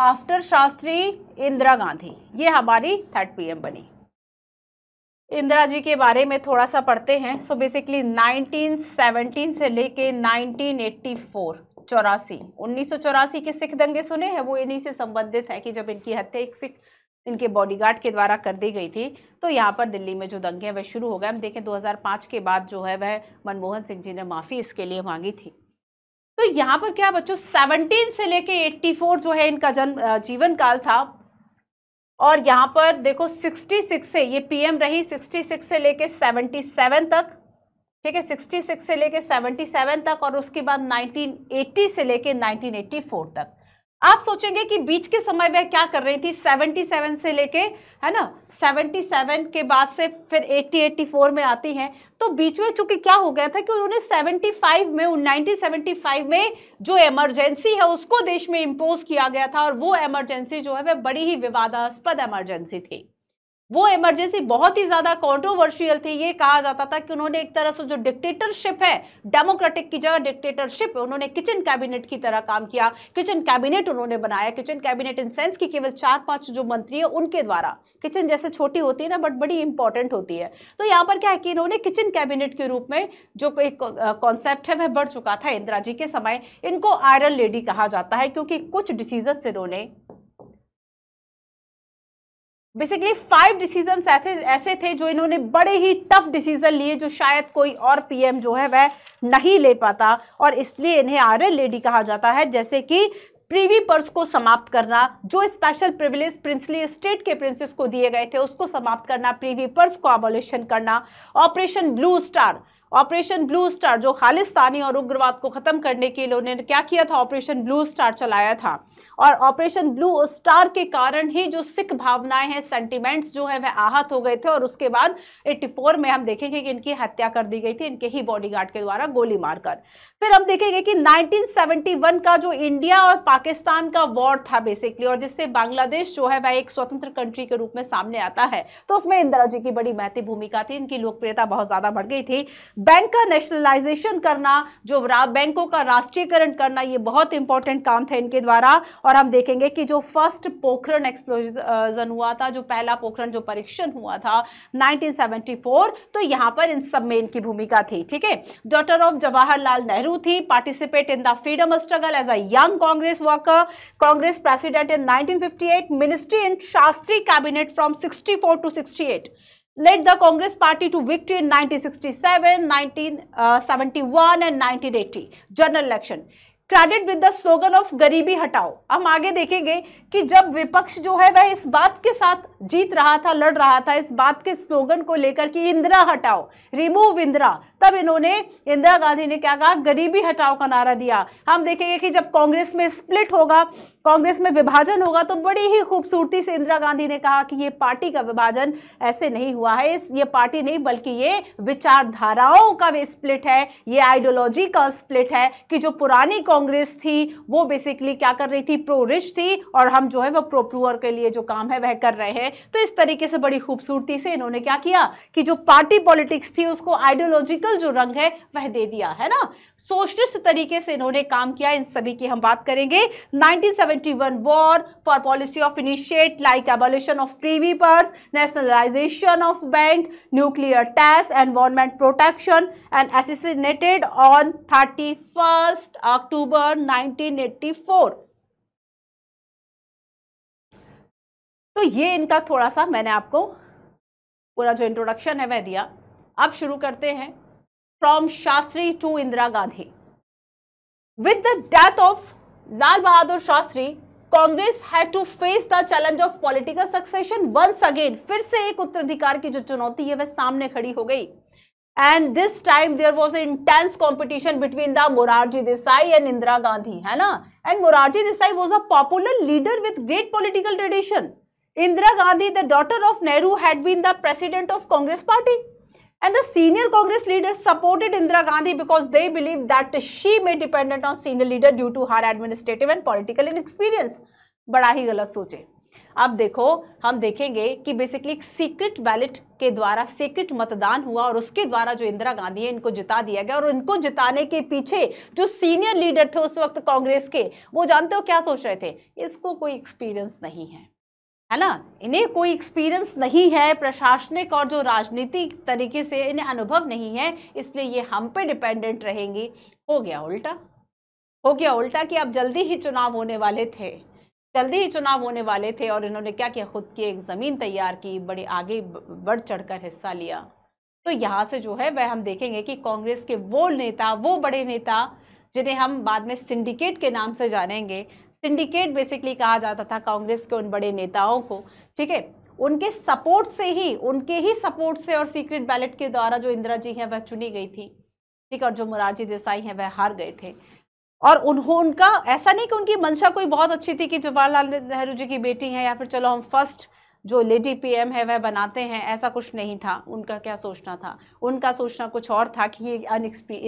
after Shastri Indira Gandhi ये हमारी थर्ड पीएम बनी इंदिरा जी के बारे में थोड़ा सा पढ़ते हैं सो बेसिकली 1917 से लेके 1984 चौरासी उन्नीस के सिख दंगे सुने हैं वो इन्हीं से संबंधित है कि जब इनकी हत्या एक सिख इनके बॉडीगार्ड के द्वारा कर दी गई थी तो यहाँ पर दिल्ली में जो दंगे हैं वह शुरू हो गए हम देखें 2005 के बाद जो है वह मनमोहन सिंह जी ने माफ़ी इसके लिए मांगी थी तो यहाँ पर क्या बच्चों 17 से लेके 84 जो है इनका जन्म जीवन काल था और यहाँ पर देखो 66 से ये पीएम रही 66 से लेके 77 तक ठीक है 66 से लेके 77 तक और उसके बाद 1980 से लेके 1984 तक आप सोचेंगे कि बीच के समय में क्या कर रही थी 77 से लेके है ना 77 के बाद से फिर 80 84 में आती हैं तो बीच में चूंकि क्या हो गया था कि उन्होंने 75 में उन 1975 में जो इमरजेंसी है उसको देश में इम्पोज किया गया था और वो इमरजेंसी जो है वह बड़ी ही विवादास्पद इमरजेंसी थी वो इमरजेंसी बहुत ही ज्यादा कॉन्ट्रोवर्शियल थी ये कहा जाता था कि उन्होंने एक तरह से जो डिक्टेटरशिप है डेमोक्रेटिक की जगह डिक्टेटरशिप उन्होंने किचन कैबिनेट की तरह काम किया किचन कैबिनेट उन्होंने बनाया किचन कैबिनेट इन सेंस की केवल चार पांच जो मंत्री है उनके द्वारा किचन जैसे छोटी होती है ना बट बड़ी इंपॉर्टेंट होती है तो यहाँ पर क्या है कि इन्होंने किचन कैबिनेट के रूप में जो एक कॉन्सेप्ट है वह बढ़ चुका था इंदिरा जी के समय इनको आयरन लेडी कहा जाता है क्योंकि कुछ डिसीजन इन्होंने बेसिकली फाइव डिसीजन ऐसे ऐसे थे जो इन्होंने बड़े ही टफ डिसीजन लिए जो शायद कोई और पीएम जो है वह नहीं ले पाता और इसलिए इन्हें आर्य लेडी कहा जाता है जैसे कि प्रीवी पर्स को समाप्त करना जो स्पेशल प्रिविलेज प्रिंसली स्टेट के प्रिंसेस को दिए गए थे उसको समाप्त करना प्रीवी पर्स को अबोल्यूशन करना operation blue star operation blue star जो खालिस्तानी और उग्रवाद को ख़त्म करने के लिए उन्होंने क्या किया था ऑपरेशन ब्लू स्टार चलाया था और ऑपरेशन ब्लू स्टार के कारण ही जो सिख भावनाएं हैं सेंटिमेंट्स जो है वह आहत हो गए थे और उसके बाद 84 में हम देखेंगे कि इनकी हत्या कर दी गई थी इनके ही बॉडी के द्वारा गोली मारकर फिर हम देखेंगे कि नाइनटीन का जो इंडिया और पाकिस्तान का वॉर था बेसिकली और जिससे बांग्लादेश जो है वह एक स्वतंत्र कंट्री के रूप में सामने आता है तो उसमें इंदिरा जी की बड़ी महत्व भूमिका थी इनकी लोकप्रियता बहुत ज़्यादा बढ़ गई थी बैंक का नेशनलाइजेशन करना जो बैंकों का राष्ट्रीयकरण करना ये बहुत इंपॉर्टेंट काम था इनके द्वारा और हम देखेंगे कि जो फर्स्ट पोखरण एक्सप्लोजन हुआ था जो पहला पोखरण जो परीक्षण हुआ था 1974 तो यहाँ पर इन सब में इनकी भूमिका थी ठीक है डॉटर ऑफ जवाहरलाल नेहरू थी participate in the freedom struggle as a young Congress worker Congress president in nineteen ministry in Shastri cabinet from sixty to sixty led the Congress party to victory in 1967, 1971 uh, and 1980 general election credit with the slogan of garibi hatao हम आगे देखेंगे कि जब विपक्ष जो है वह इस बात के साथ जीत रहा था लड़ रहा था इस बात के स्लोगन को लेकर कि इंदिरा हटाओ रिमूव इंदिरा तब इन्होंने इंदिरा गांधी ने क्या कहा गरीबी हटाओ का नारा दिया हम देखेंगे कि जब कांग्रेस में स्प्लिट होगा कांग्रेस में विभाजन होगा तो बड़ी ही खूबसूरती से इंदिरा गांधी ने कहा कि ये पार्टी का विभाजन ऐसे नहीं हुआ है इस ये पार्टी नहीं बल्कि ये विचारधाराओं का भी स्प्लिट है ये आइडियोलॉजी का स्प्लिट है कि जो पुरानी कांग्रेस थी वो बेसिकली क्या कर रही थी प्रो रिच थी और हम जो है वह प्रो के लिए जो काम है वह कर रहे हैं है तो इस तरीके से बड़ी खूबसूरती से इन्होंने क्या किया कि जो पार्टी पॉलिटिक्स थी उसको आइडियोलॉजिकल जो रंग है वह दे दिया है ना सोशलिस्ट तरीके से इन्होंने काम किया इन सभी की हम बात करेंगे 1971 war for policy of initiate like abolition of privy purse nationalisation of bank nuclear tax environment protection and assassinated on thirty first October 1984 तो ये इनका थोड़ा सा मैंने आपको पूरा जो इंट्रोडक्शन है वह दिया अब शुरू करते हैं from Shastri to Indira Gandhi with the death of Lal Bahadur Shastri Congress had to face the challenge of political succession once again फिर से एक उत्तराधिकार की जो चुनौती है वह सामने खड़ी हो गई and this time there was a intense competition between the Morarji Desai and Indira Gandhi है ना and Morarji Desai was a popular leader with great political tradition Indira Gandhi, the daughter of Nehru, had been the president of Congress party. And the senior Congress leaders supported Indira Gandhi because they believed that she may dependent on senior leader due to her administrative and political inexperience. बड़ा ही गलत सोचे अब देखो हम देखेंगे कि basically एक secret ballot के द्वारा सीक्रेट मतदान हुआ और उसके द्वारा जो इंदिरा गांधी है इनको जिता दिया गया और इनको जिताने के पीछे जो सीनियर लीडर थे उस वक्त कांग्रेस के वो जानते हो क्या सोच रहे थे इसको कोई एक्सपीरियंस नहीं है है ना इन्हें कोई एक्सपीरियंस नहीं है प्रशासनिक और जो राजनीतिक तरीके से इन्हें अनुभव नहीं है इसलिए ये हम पे डिपेंडेंट रहेंगी हो गया उल्टा हो गया उल्टा कि अब जल्दी ही चुनाव होने वाले थे जल्दी ही चुनाव होने वाले थे और इन्होंने क्या किया खुद की एक ज़मीन तैयार की बड़े आगे बढ़ चढ़कर हिस्सा लिया तो यहाँ से जो है वह हम देखेंगे कि कांग्रेस के वो नेता वो बड़े नेता जिन्हें हम बाद में सिंडिकेट के नाम से जानेंगे सिंडिकेट बेसिकली कहा जाता था कांग्रेस के उन बड़े नेताओं को ठीक है उनके सपोर्ट से ही उनके ही सपोर्ट से और सीक्रेट बैलेट के द्वारा जो इंदिरा जी हैं वह चुनी गई थी ठीक है और जो मुरारजी देसाई हैं वह हार गए थे और उन्हों उनका ऐसा नहीं कि उनकी मंशा कोई बहुत अच्छी थी कि जवाहरलाल नेहरू जी की बेटी है या फिर चलो हम फर्स्ट जो लेडी पीएम है वह बनाते हैं ऐसा कुछ नहीं था उनका क्या सोचना था उनका सोचना कुछ और था कि ये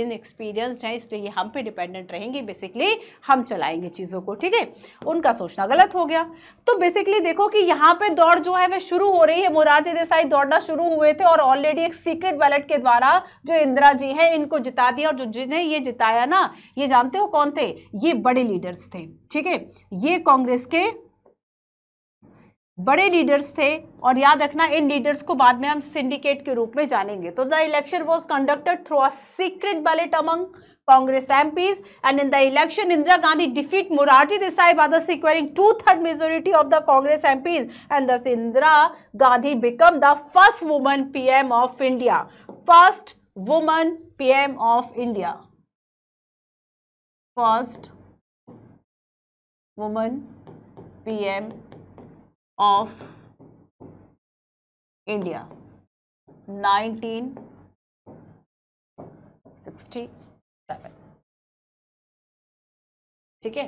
इनएक्सपीरियंसड हैं इसलिए ये हम पे डिपेंडेंट रहेंगे बेसिकली हम चलाएंगे चीज़ों को ठीक है उनका सोचना गलत हो गया तो बेसिकली देखो कि यहाँ पर दौड़ जो है वह शुरू हो रही है मोरारजी देसाई दौड़ना शुरू हुए थे और ऑलरेडी एक सीक्रेट बैलेट के द्वारा जो इंदिरा जी हैं इनको जिता दिया और जो जिन्हें ये जिताया ना ये जानते हो कौन थे ये बड़े लीडर्स थे ठीक है ये कांग्रेस के बड़े लीडर्स थे और याद रखना इन लीडर्स को बाद में हम सिंडिकेट के रूप में जानेंगे तो the election was conducted through a secret ballot among Congress MPs and in the election Indira Gandhi defeat Morarji Desai by the two third majority of the Congress MPs and thus Indira Gandhi become the first woman PM of India first woman PM of India first woman P M of India 1967 ठीक है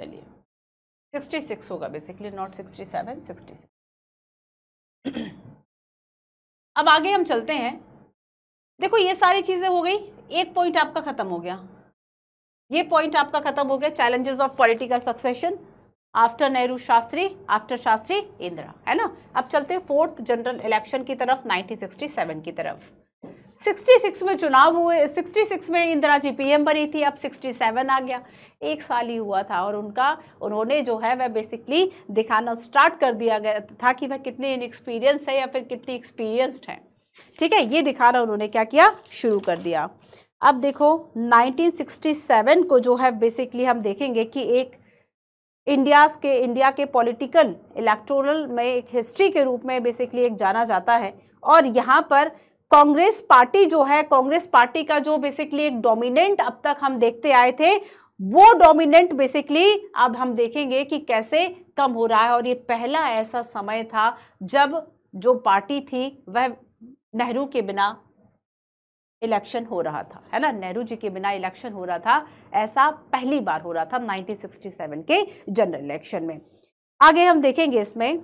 चलिए 66 होगा basically not 67 66 अब आगे हम चलते हैं देखो ये सारी चीज़ें हो गई एक पॉइंट आपका ख़त्म हो गया ये पॉइंट आपका ख़त्म हो गया challenges of political succession after Nehru Shastri after Shastri Indira है ना अब चलते हैं फोर्थ जनरल इलेक्शन की तरफ 1967 की तरफ 66 में चुनाव हुए 66 में इंदिरा जी पीएम बनी थी अब 67 आ गया एक साल ही हुआ था और उनका उन्होंने जो है वह बेसिकली दिखाना स्टार्ट कर दिया गया था कि वह कितने इनएक्सपीरियंस है या फिर कितनी एक्सपीरियंस्ड है ठीक है ये दिखाना उन्होंने क्या किया शुरू कर दिया अब देखो 1967 को जो है बेसिकली हम देखेंगे कि एक इंडिया के इंडिया के पॉलिटिकल इलेक्टोरल में एक हिस्ट्री के रूप में बेसिकली एक जाना जाता है और यहाँ पर कांग्रेस पार्टी जो है कांग्रेस पार्टी का जो बेसिकली एक डोमिनेंट अब तक हम देखते आए थे वो डोमिनेंट बेसिकली अब हम देखेंगे कि कैसे कम हो रहा है और ये पहला ऐसा समय था जब जो पार्टी थी वह नेहरू के बिना इलेक्शन हो रहा था है ना नेहरू जी के बिना इलेक्शन हो रहा था ऐसा पहली बार हो रहा था 1967 के जनरल इलेक्शन में आगे हम देखेंगे इसमें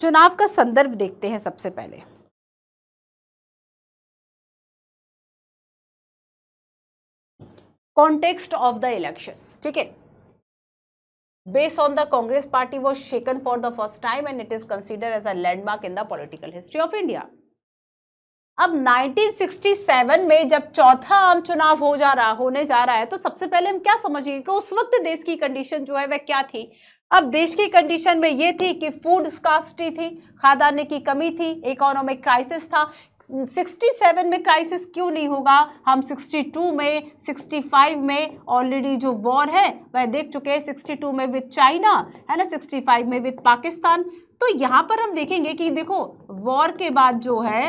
चुनाव का संदर्भ देखते हैं सबसे पहले कॉन्टेक्स्ट ऑफ द इलेक्शन ठीक है based on the congress party was shaken for the first time and it is considered as a landmark in the political history of india अब 1967 में जब चौथा आम चुनाव हो जा रहा होने जा रहा है तो सबसे पहले हम क्या समझेंगे कि उस वक्त देश की कंडीशन जो है वह क्या थी अब देश की कंडीशन में ये थी कि फूड स्कास्टी थी खादाने की कमी थी इकोनॉमिक क्राइसिस था 67 में क्राइसिस क्यों नहीं होगा हम 62 में 65 में ऑलरेडी जो वॉर है वह देख चुके हैं 62 में विद चाइना है ना 65 में विद पाकिस्तान तो यहां पर हम देखेंगे कि देखो वॉर के बाद जो है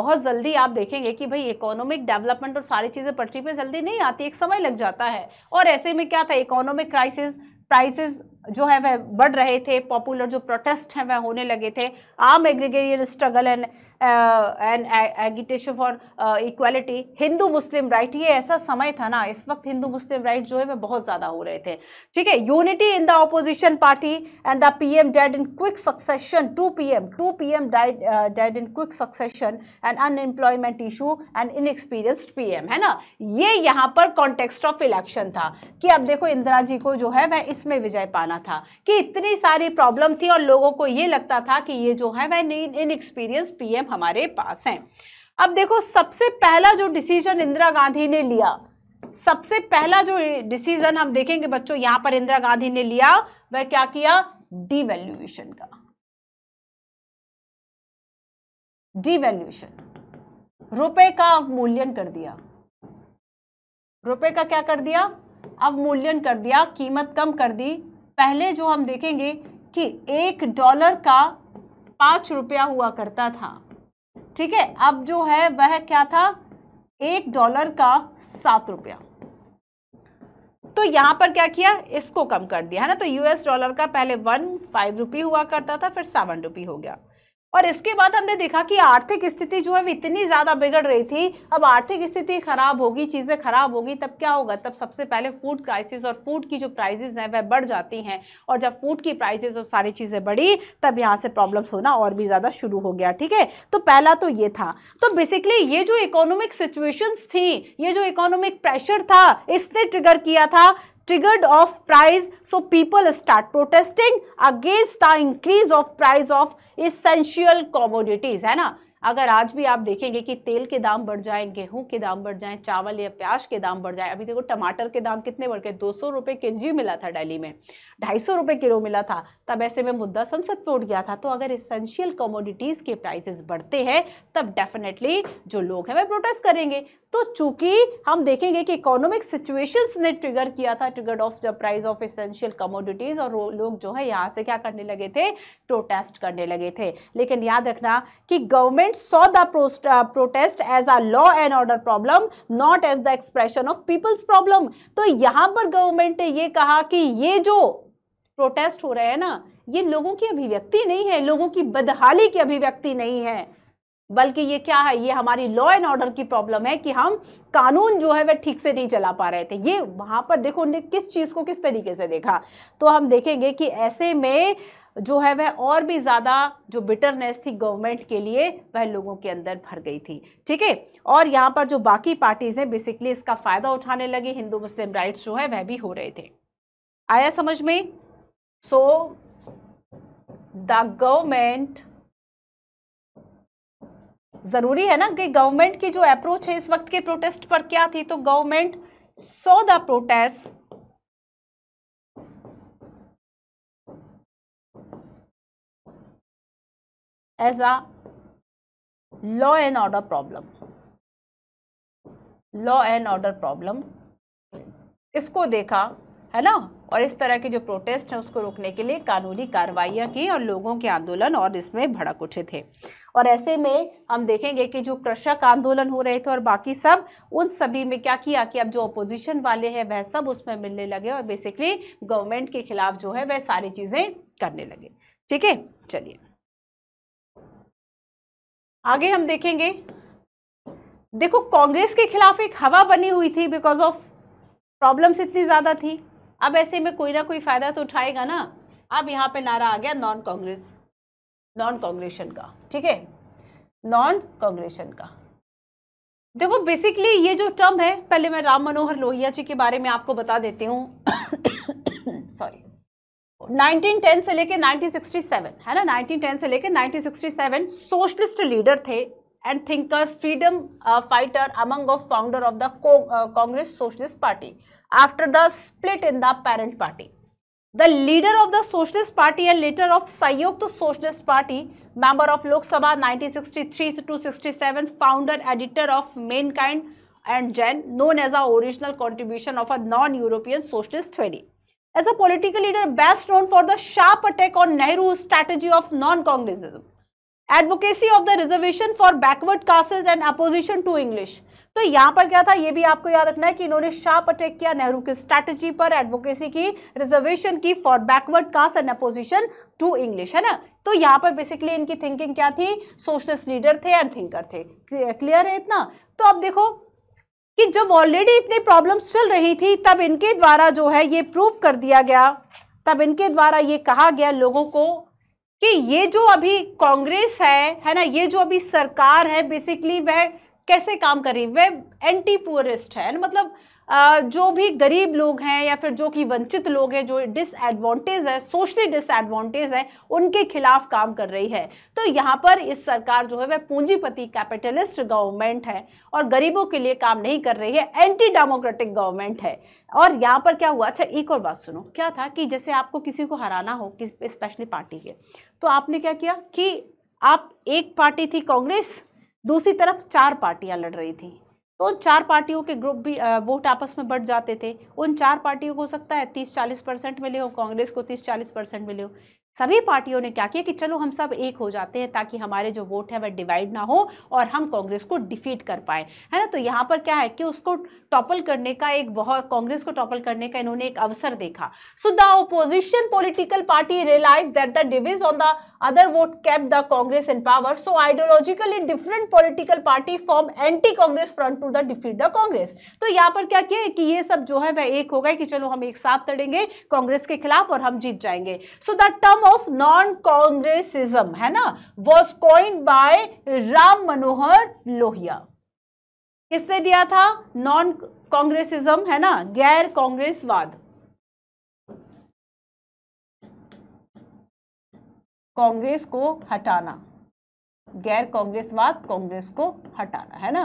बहुत जल्दी आप देखेंगे कि भाई इकोनॉमिक डेवलपमेंट और सारी चीज़ें पटरी पे जल्दी नहीं आती एक समय लग जाता है और ऐसे में क्या था इकोनॉमिक क्राइसिस प्राइसेस जो है वह बढ़ रहे थे पॉपुलर जो प्रोटेस्ट हैं वह होने लगे थे आम agrarian struggle and and agitation for equality Hindu Muslim right ये ऐसा समय था ना इस वक्त हिंदू मुस्लिम राइट जो है वह बहुत ज़्यादा हो रहे थे ठीक है unity in the opposition party and the P M dead in quick succession two P M two P M dead in quick succession and unemployment issue and inexperienced P M है ना ये यहाँ पर कॉन्टेक्सट ऑफ इलेक्शन था कि अब देखो इंदिरा जी को जो है वह इसमें विजय पाना जाना था कि इतनी सारी प्रॉब्लम थी और लोगों को ये लगता था कि ये जो है वह इन एक्सपीरियंस पीएम हमारे पास हैं अब देखो सबसे पहला जो डिसीजन इंदिरा गांधी ने लिया सबसे पहला जो डिसीजन हम देखेंगे बच्चों यहां पर इंदिरा गांधी ने लिया वह क्या किया डिवेल्यूएशन का डिवेल्यूएशन रुपए का अवमूल्यन कर दिया रुपए का क्या कर दिया अवमूल्यन कर दिया कीमत कम कर दी पहले जो हम देखेंगे कि एक डॉलर का पाँच रुपया हुआ करता था ठीक है अब जो है वह क्या था एक डॉलर का सात रुपया तो यहाँ पर क्या किया इसको कम कर दिया है ना तो यूएस डॉलर का पहले वन फाइव रुपी हुआ करता था फिर सेवन रुपी हो गया और इसके बाद हमने देखा कि आर्थिक स्थिति जो है वो इतनी ज़्यादा बिगड़ रही थी अब आर्थिक स्थिति खराब होगी चीज़ें खराब होगी तब क्या होगा तब सबसे पहले फूड क्राइसिस और फूड की जो प्राइजेज हैं वह बढ़ जाती हैं और जब फूड की प्राइजेज और सारी चीज़ें बढ़ी तब यहाँ से प्रॉब्लम्स होना और भी ज़्यादा शुरू हो गया ठीक है तो पहला तो ये था तो बेसिकली ये जो इकोनॉमिक सिचुएशंस थी ये जो इकोनॉमिक प्रेशर था इसने ट्रिगर किया था triggered of price. So people start protesting against the increase of price of essential commodities. है ना अगर आज भी आप देखेंगे कि तेल के दाम बढ़ जाए गेहूं के दाम बढ़ जाए चावल या प्याज के दाम बढ़ जाए अभी देखो टमाटर के दाम कितने बढ़ गए दो सौ रुपए के जी मिला था डेली में ढाई सौ रुपए किलो मिला था तब ऐसे में मुद्दा संसद पर उठ गया था तो अगर इसेंशियल कमोडिटीज़ के प्राइसेस बढ़ते हैं तब डेफिनेटली जो लोग हैं वह प्रोटेस्ट करेंगे तो चूंकि हम देखेंगे कि इकोनॉमिक सिचुएशंस ने ट्रिगर किया था triggered of the price of essential commodities और लोग जो है यहाँ से क्या करने लगे थे प्रोटेस्ट करने लगे थे लेकिन याद रखना कि government government saw the protest as a law and order problem not as the expression of people's problem तो यहां पर गवर्नमेंट ने ये कहा कि ये जो प्रोटेस्ट हो रहे हैं ना ये लोगों की अभिव्यक्ति नहीं है लोगों की बदहाली की अभिव्यक्ति नहीं है बल्कि ये क्या है ये हमारी लॉ एंड ऑर्डर की प्रॉब्लम है कि हम कानून जो है वह ठीक से नहीं चला पा रहे थे ये वहाँ पर देखो उन्हें किस चीज़ को किस तरीके से देखा तो हम देखेंगे कि ऐसे में जो है वह और भी ज़्यादा जो बिटरनेस थी गवर्नमेंट के लिए वह लोगों के अंदर भर गई थी ठीक है और यहाँ पर जो बाकी पार्टीज़ हैं बेसिकली इसका फ़ायदा उठाने लगी हिंदू मुस्लिम राइट्स जो है वह भी हो रहे थे आया समझ में सो द गवर्नमेंट ज़रूरी है ना कि गवर्नमेंट की जो अप्रोच है इस वक्त के प्रोटेस्ट पर क्या थी तो government saw the protest as a law and order problem law and order problem इसको देखा है ना और इस तरह के जो प्रोटेस्ट हैं उसको रोकने के लिए कानूनी कार्रवाइयाँ की और लोगों के आंदोलन और इसमें भड़क उठे थे और ऐसे में हम देखेंगे कि जो कृषक आंदोलन हो रहे थे और बाकी सब उन सभी में क्या किया कि अब जो अपोजिशन वाले हैं वह सब उसमें मिलने लगे और बेसिकली गवर्नमेंट के खिलाफ जो है वह सारी चीज़ें करने लगे ठीक है चलिए आगे हम देखेंगे देखो कांग्रेस के खिलाफ एक हवा बनी हुई थी बिकॉज ऑफ प्रॉब्लम्स इतनी ज़्यादा थी अब ऐसे में कोई ना कोई फ़ायदा तो उठाएगा ना अब यहाँ पे नारा आ गया नॉन कांग्रेस नॉन कांग्रेशन का ठीक है नॉन कांग्रेशन का देखो बेसिकली ये जो टर्म है पहले मैं राम मनोहर लोहिया जी के बारे में आपको बता देती हूँ सॉरी 1910 से लेके 1967 है ना 1910 से लेके 1967 सोशलिस्ट लीडर थे and thinker, freedom uh, fighter among the founder of the Co uh, Congress Socialist Party after the split in the parent party. The leader of the Socialist Party and later of Saryukta Socialist Party, member of Lok Sabha 1963 67, founder, editor of Mankind and Gen, known as the original contribution of a non-European socialist theory. As a political leader best known for the sharp attack on Nehru's strategy of non-Congressism advocacy of the reservation for backward castes and opposition to English तो यहां पर क्या था ये भी आपको याद रखना है कि इन्होंने शार्प अटैक किया नेहरू की स्ट्रैटेजी पर एडवोकेसी की रिजर्वेशन की for backward caste and opposition to English है ना तो यहां पर बेसिकली इनकी थिंकिंग क्या थी सोशलिस्ट लीडर थे एंड थिंकर थे क्लियर है इतना तो अब देखो कि जब ऑलरेडी इतनी प्रॉब्लम्स चल रही थी तब इनके द्वारा जो है ये प्रूव कर दिया गया तब इनके द्वारा ये कहा गया लोगों को कि ये जो अभी कांग्रेस है है ना ये जो अभी सरकार है बेसिकली वह कैसे काम कर रही है वह एंटी पोरिस्ट है ना मतलब जो भी गरीब लोग हैं या फिर जो कि वंचित लोग हैं जो डिसएडवांटेज है सोशली डिसएडवांटेज है उनके खिलाफ काम कर रही है तो यहाँ पर इस सरकार जो है वह पूंजीपति कैपिटलिस्ट गवर्नमेंट है और गरीबों के लिए काम नहीं कर रही है एंटी डेमोक्रेटिक गवर्नमेंट है और यहाँ पर क्या हुआ अच्छा एक और बात सुनो क्या था कि जैसे आपको किसी को हराना हो स्पेशली पार्टी के तो आपने क्या किया कि आप एक पार्टी थी कांग्रेस दूसरी तरफ चार पार्टियां लड़ रही थी तो उन चार पार्टियों के ग्रुप भी वोट आपस में बढ़ जाते थे उन चार पार्टियों को हो सकता है तीस चालीस परसेंट मिले हो कांग्रेस को तीस चालीस परसेंट मिले हो सभी पार्टियों ने क्या किया कि चलो हम सब एक हो जाते हैं ताकि हमारे जो वोट है वह डिवाइड ना हो और हम कांग्रेस को डिफीट कर पाए है ना तो यहाँ पर क्या है कि उसको टॉपल करने का एक बहुत कांग्रेस को टॉपल करने का इन्होंने एक अवसर देखा so the opposition political party realise that the division on the other vote kept the Congress in power so ideologically different political party form anti Congress front to the defeat the Congress तो यहाँ पर क्या किया कि ये सब जो है वह एक हो गए कि चलो हम एक साथ लड़ेंगे कांग्रेस के खिलाफ और हम जीत जाएंगे so the term term of non Congressism है ना was coined by Ram Manohar Lohia किसने दिया था नॉन कांग्रेसिज्म है ना गैर कांग्रेसवाद कांग्रेस को हटाना गैर कांग्रेसवाद कांग्रेस को हटाना है ना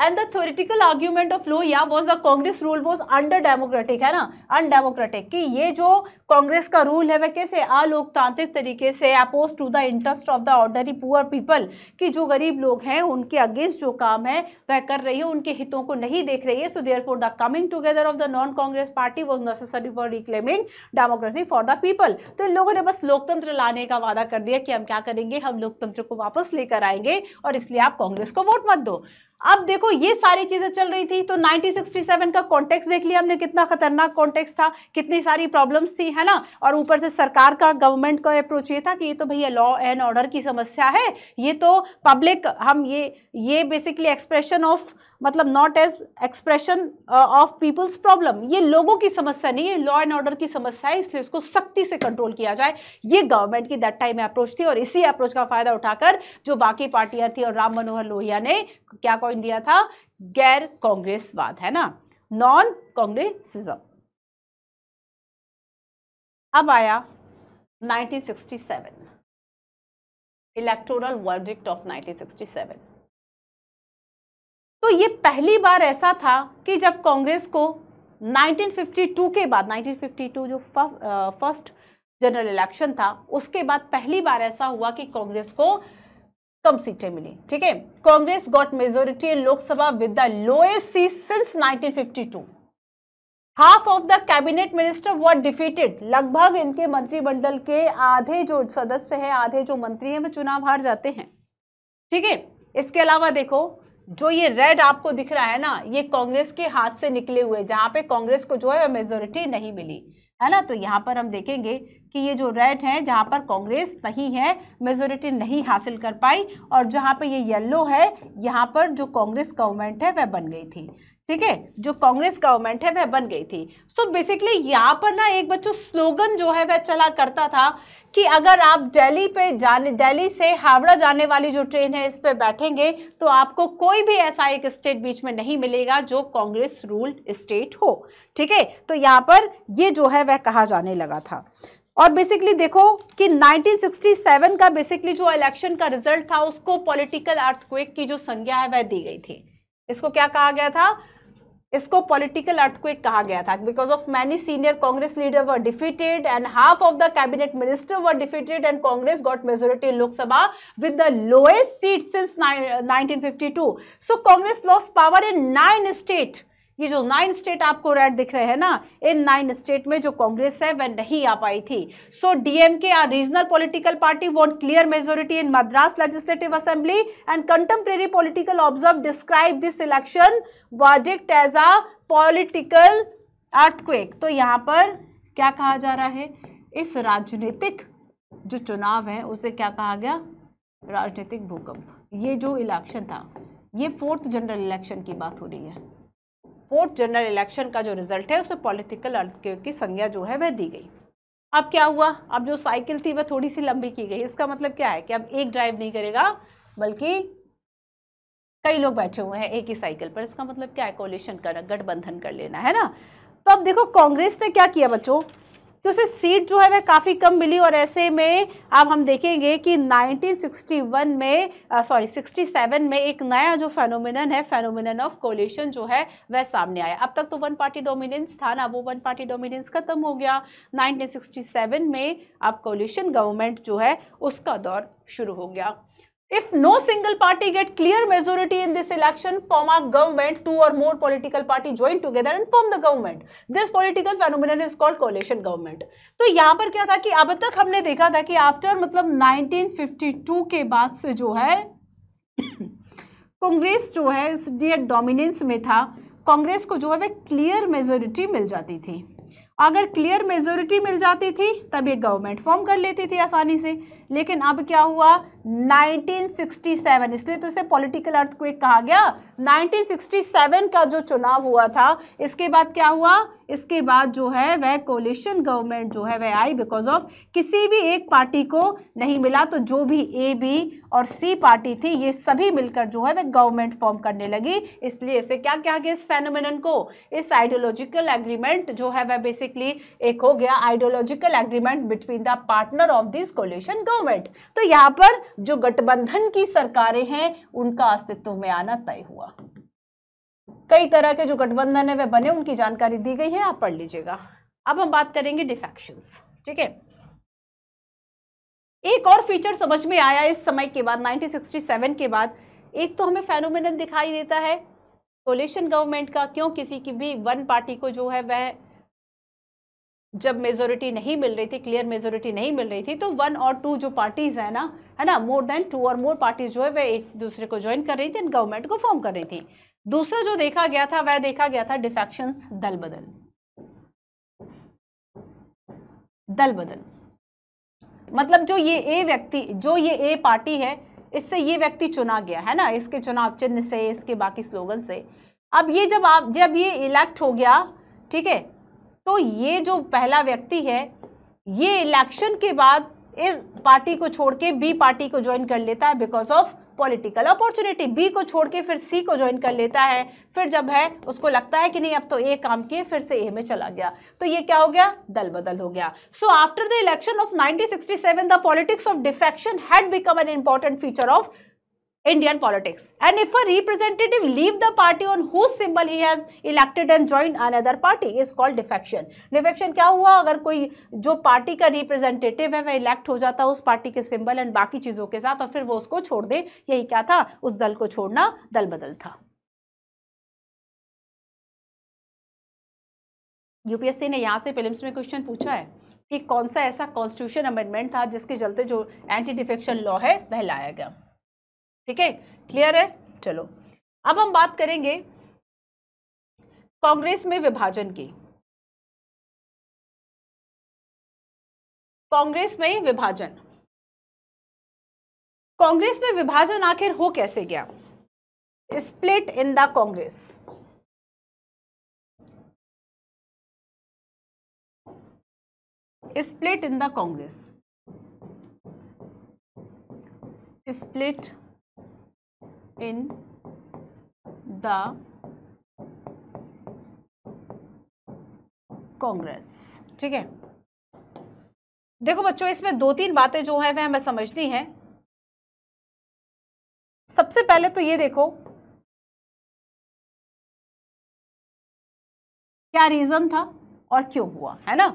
and the theoretical argument of Lohia was the Congress rule was undemocratic है ना अनडेमोक्रेटिक कि ये जो कांग्रेस का रूल है वह कैसे अलोकतांत्रिक तरीके से oppose to the interest of the ordinary poor people कि जो गरीब लोग हैं उनके अगेंस्ट जो काम है वह कर रही है उनके हितों को नहीं देख रही है so therefore the coming together of the non Congress party was necessary for reclaiming democracy for the people तो इन लोगों ने बस लोकतंत्र लाने का वादा कर दिया कि हम क्या करेंगे हम लोकतंत्र को वापस लेकर आएंगे और इसलिए आप कांग्रेस को वोट मत दो अब देखो ये सारी चीज़ें चल रही थी तो 1967 का कॉन्टेक्स्ट देख लिया हमने कितना खतरनाक कॉन्टेक्स्ट था कितनी सारी प्रॉब्लम्स थी है ना और ऊपर से सरकार का गवर्नमेंट का अप्रोच ये था कि ये तो भैया लॉ एंड ऑर्डर की समस्या है ये तो पब्लिक हम ये ये बेसिकली एक्सप्रेशन ऑफ मतलब not as expression of people's problem ये लोगों की समस्या नहीं है लॉ एंड ऑर्डर की समस्या है इसलिए इसको सख्ती से कंट्रोल किया जाए ये गवर्नमेंट की दैट टाइम अप्रोच थी और इसी अप्रोच का फायदा उठाकर जो बाकी पार्टियां थी और राम मनोहर लोहिया ने क्या कॉइन दिया था गैर कांग्रेसवाद है ना नॉन कांग्रेसिज्म अब आया 1967 इलेक्टोरल वर्डिक्ट ऑफ 1967 तो ये पहली बार ऐसा था कि जब कांग्रेस को 1952 के बाद 1952 जो फर्स्ट जनरल इलेक्शन था उसके बाद पहली बार ऐसा हुआ कि कांग्रेस को कम सीटें मिली ठीक है Congress got majority in Lok Sabha with the lowest seat since 1952 half of the cabinet minister were defeated लगभग इनके मंत्रिमंडल के आधे जो सदस्य है आधे जो मंत्री हैं वे चुनाव हार जाते हैं ठीक है इसके अलावा देखो जो ये रेड आपको दिख रहा है ना ये कांग्रेस के हाथ से निकले हुए जहां पे कांग्रेस को जो है मेजोरिटी नहीं मिली है ना तो यहाँ पर हम देखेंगे कि ये जो रेड है जहाँ पर कांग्रेस नहीं है मेजोरिटी नहीं हासिल कर पाई और जहाँ पे ये येलो है यहाँ पर जो कांग्रेस गवर्नमेंट है वह बन गई थी ठीक है जो कांग्रेस गवर्नमेंट है वह बन गई थी सो बेसिकली यहाँ पर ना एक बच्चों स्लोगन जो है वह चला करता था कि अगर आप दिल्ली पे जाने दिल्ली से हावड़ा जाने वाली जो ट्रेन है इस पर बैठेंगे तो आपको कोई भी ऐसा एक स्टेट बीच में नहीं मिलेगा जो कांग्रेस रूल स्टेट हो ठीक है तो यहाँ पर ये जो है वह कहा जाने लगा था और बेसिकली देखो कि 1967 का बेसिकली जो इलेक्शन का रिजल्ट था उसको पॉलिटिकल अर्थक्वेक की जो संज्ञा है वह दी गई थी इसको क्या कहा गया था इसको पॉलिटिकल अर्थक्वेक कहा गया था because of many senior Congress leader were defeated and half of the cabinet minister were defeated and Congress got majority in Lok Sabha with the lowest seat since 1952 so Congress lost power in nine state ये जो nine state आपको red दिख रहे हैं ना इन nine state में जो कांग्रेस है वह नहीं आ पाई थी so DMK are regional political party won clear majority in Madras legislative assembly and contemporary political observe describe this election verdict as a political earthquake तो यहाँ पर क्या कहा जा रहा है इस राजनीतिक जो चुनाव है उसे क्या कहा गया राजनीतिक भूकंप ये जो इलेक्शन था ये फोर्थ जनरल इलेक्शन की बात हो रही है फोर्थ जनरल इलेक्शन का जो रिजल्ट है उसे पॉलिटिकल अर्थ की संज्ञा जो है वह दी गई अब क्या हुआ अब जो साइकिल थी वह थोड़ी सी लंबी की गई इसका मतलब क्या है कि अब एक ड्राइव नहीं करेगा बल्कि कई लोग बैठे हुए हैं एक ही साइकिल पर इसका मतलब क्या है कोलिशन करना गठबंधन कर लेना है ना तो अब देखो कांग्रेस ने क्या किया बच्चों कि उसे सीट जो है वह काफ़ी कम मिली और ऐसे में अब हम देखेंगे कि 1961 में सॉरी 67 में एक नया जो फेनोमिनन है फेनोमिनन ऑफ कोलेशन जो है वह सामने आया अब तक तो वन पार्टी डोमिनेंस था ना वो वन पार्टी डोमिनेंस खत्म हो गया 1967 में अब कोलेशन गवर्नमेंट जो है उसका दौर शुरू हो गया If no single party get clear majority in this election, form a government, two or more political party join together and form the government. This political phenomenon is called coalition government. तो यहाँ पर क्या था कि अब तक हमने देखा था कि आफ्टर मतलब 1952 के बाद से जो है कांग्रेस जो है इस डियर डोमिनेंस में था कांग्रेस को जो है वह क्लियर मेजोरिटी मिल जाती थी अगर क्लियर मेजोरिटी मिल जाती थी तब ये गवर्नमेंट फॉर्म कर लेती थी आसानी से लेकिन अब क्या हुआ 1967 इसलिए तो इसे पॉलिटिकल अर्थक्वेक कहा गया 1967 का जो चुनाव हुआ था इसके बाद क्या हुआ इसके बाद जो है वह कोलिशन गवर्नमेंट जो है वह आई बिकॉज ऑफ किसी भी एक पार्टी को नहीं मिला तो जो भी ए बी और सी पार्टी थी ये सभी मिलकर जो है वह गवर्नमेंट फॉर्म करने लगी इसलिए इसे क्या कहा गया इस फेनोमिन को इस आइडियोलॉजिकल एग्रीमेंट जो है वह बेसिकली एक हो गया ideological agreement between the partner of this coalition government government तो यहां पर जो गठबंधन की सरकारें हैं उनका अस्तित्व में आना तय हुआ कई तरह के जो गठबंधन है वे बने उनकी जानकारी दी गई है आप पढ़ लीजिएगा अब हम बात करेंगे डिफेक्शन ठीक है एक और फीचर समझ में आया इस समय के बाद 1967 के बाद एक तो हमें फेनोमिनल दिखाई देता है कोलेशन गवर्नमेंट का क्यों किसी की भी वन पार्टी को जो है वह जब मेजोरिटी नहीं मिल रही थी क्लियर मेजोरिटी नहीं मिल रही थी तो वन और टू जो पार्टीज़ है ना है ना मोर देन टू और मोर पार्टीज जो है वह एक दूसरे को ज्वाइन कर रही थी गवर्नमेंट को फॉर्म कर रही थी दूसरा जो देखा गया था वह देखा गया था डिफेक्शन दल बदल दल बदल मतलब जो ये ए व्यक्ति जो ये ए पार्टी है इससे ये व्यक्ति चुना गया है ना इसके चुनाव चिन्ह से इसके बाकी स्लोगन से अब ये जब आप जब ये इलेक्ट हो गया ठीक है तो ये जो पहला व्यक्ति है ये इलेक्शन के बाद इस पार्टी को छोड़ के बी पार्टी को ज्वाइन कर लेता है बिकॉज ऑफ पॉलिटिकल अपॉर्चुनिटी बी को छोड़ के फिर सी को ज्वाइन कर लेता है फिर जब है उसको लगता है कि नहीं अब तो ए काम किए फिर से ए में चला गया तो ये क्या हो गया दल बदल हो गया so after the election of 1967 the politics of defection had become an important feature of Indian politics. And if a representative leave the party on whose symbol he has elected and join another party is called defection. Defection क्या हुआ अगर कोई जो party का representative है वह elect हो जाता उस पार्टी के सिंबल एंड बाकी चीज़ों के साथ और फिर वो उसको छोड़ दे यही क्या था उस दल को छोड़ना दल बदल था यूपीएससी ने यहाँ से फिल्म्स में क्वेश्चन पूछा है कि कौन सा ऐसा कॉन्स्टिट्यूशन अमेंडमेंट था जिसके चलते जो एंटी डिफेक्शन लॉ है वह लाया गया ठीक है क्लियर है चलो अब हम बात करेंगे कांग्रेस में विभाजन की कांग्रेस में विभाजन कांग्रेस में विभाजन आखिर हो कैसे गया split in the Congress split in the Congress split in the congress ठीक है देखो बच्चों इसमें दो तीन बातें जो है वह हमें समझनी है सबसे पहले तो ये देखो क्या रीजन था और क्यों हुआ है ना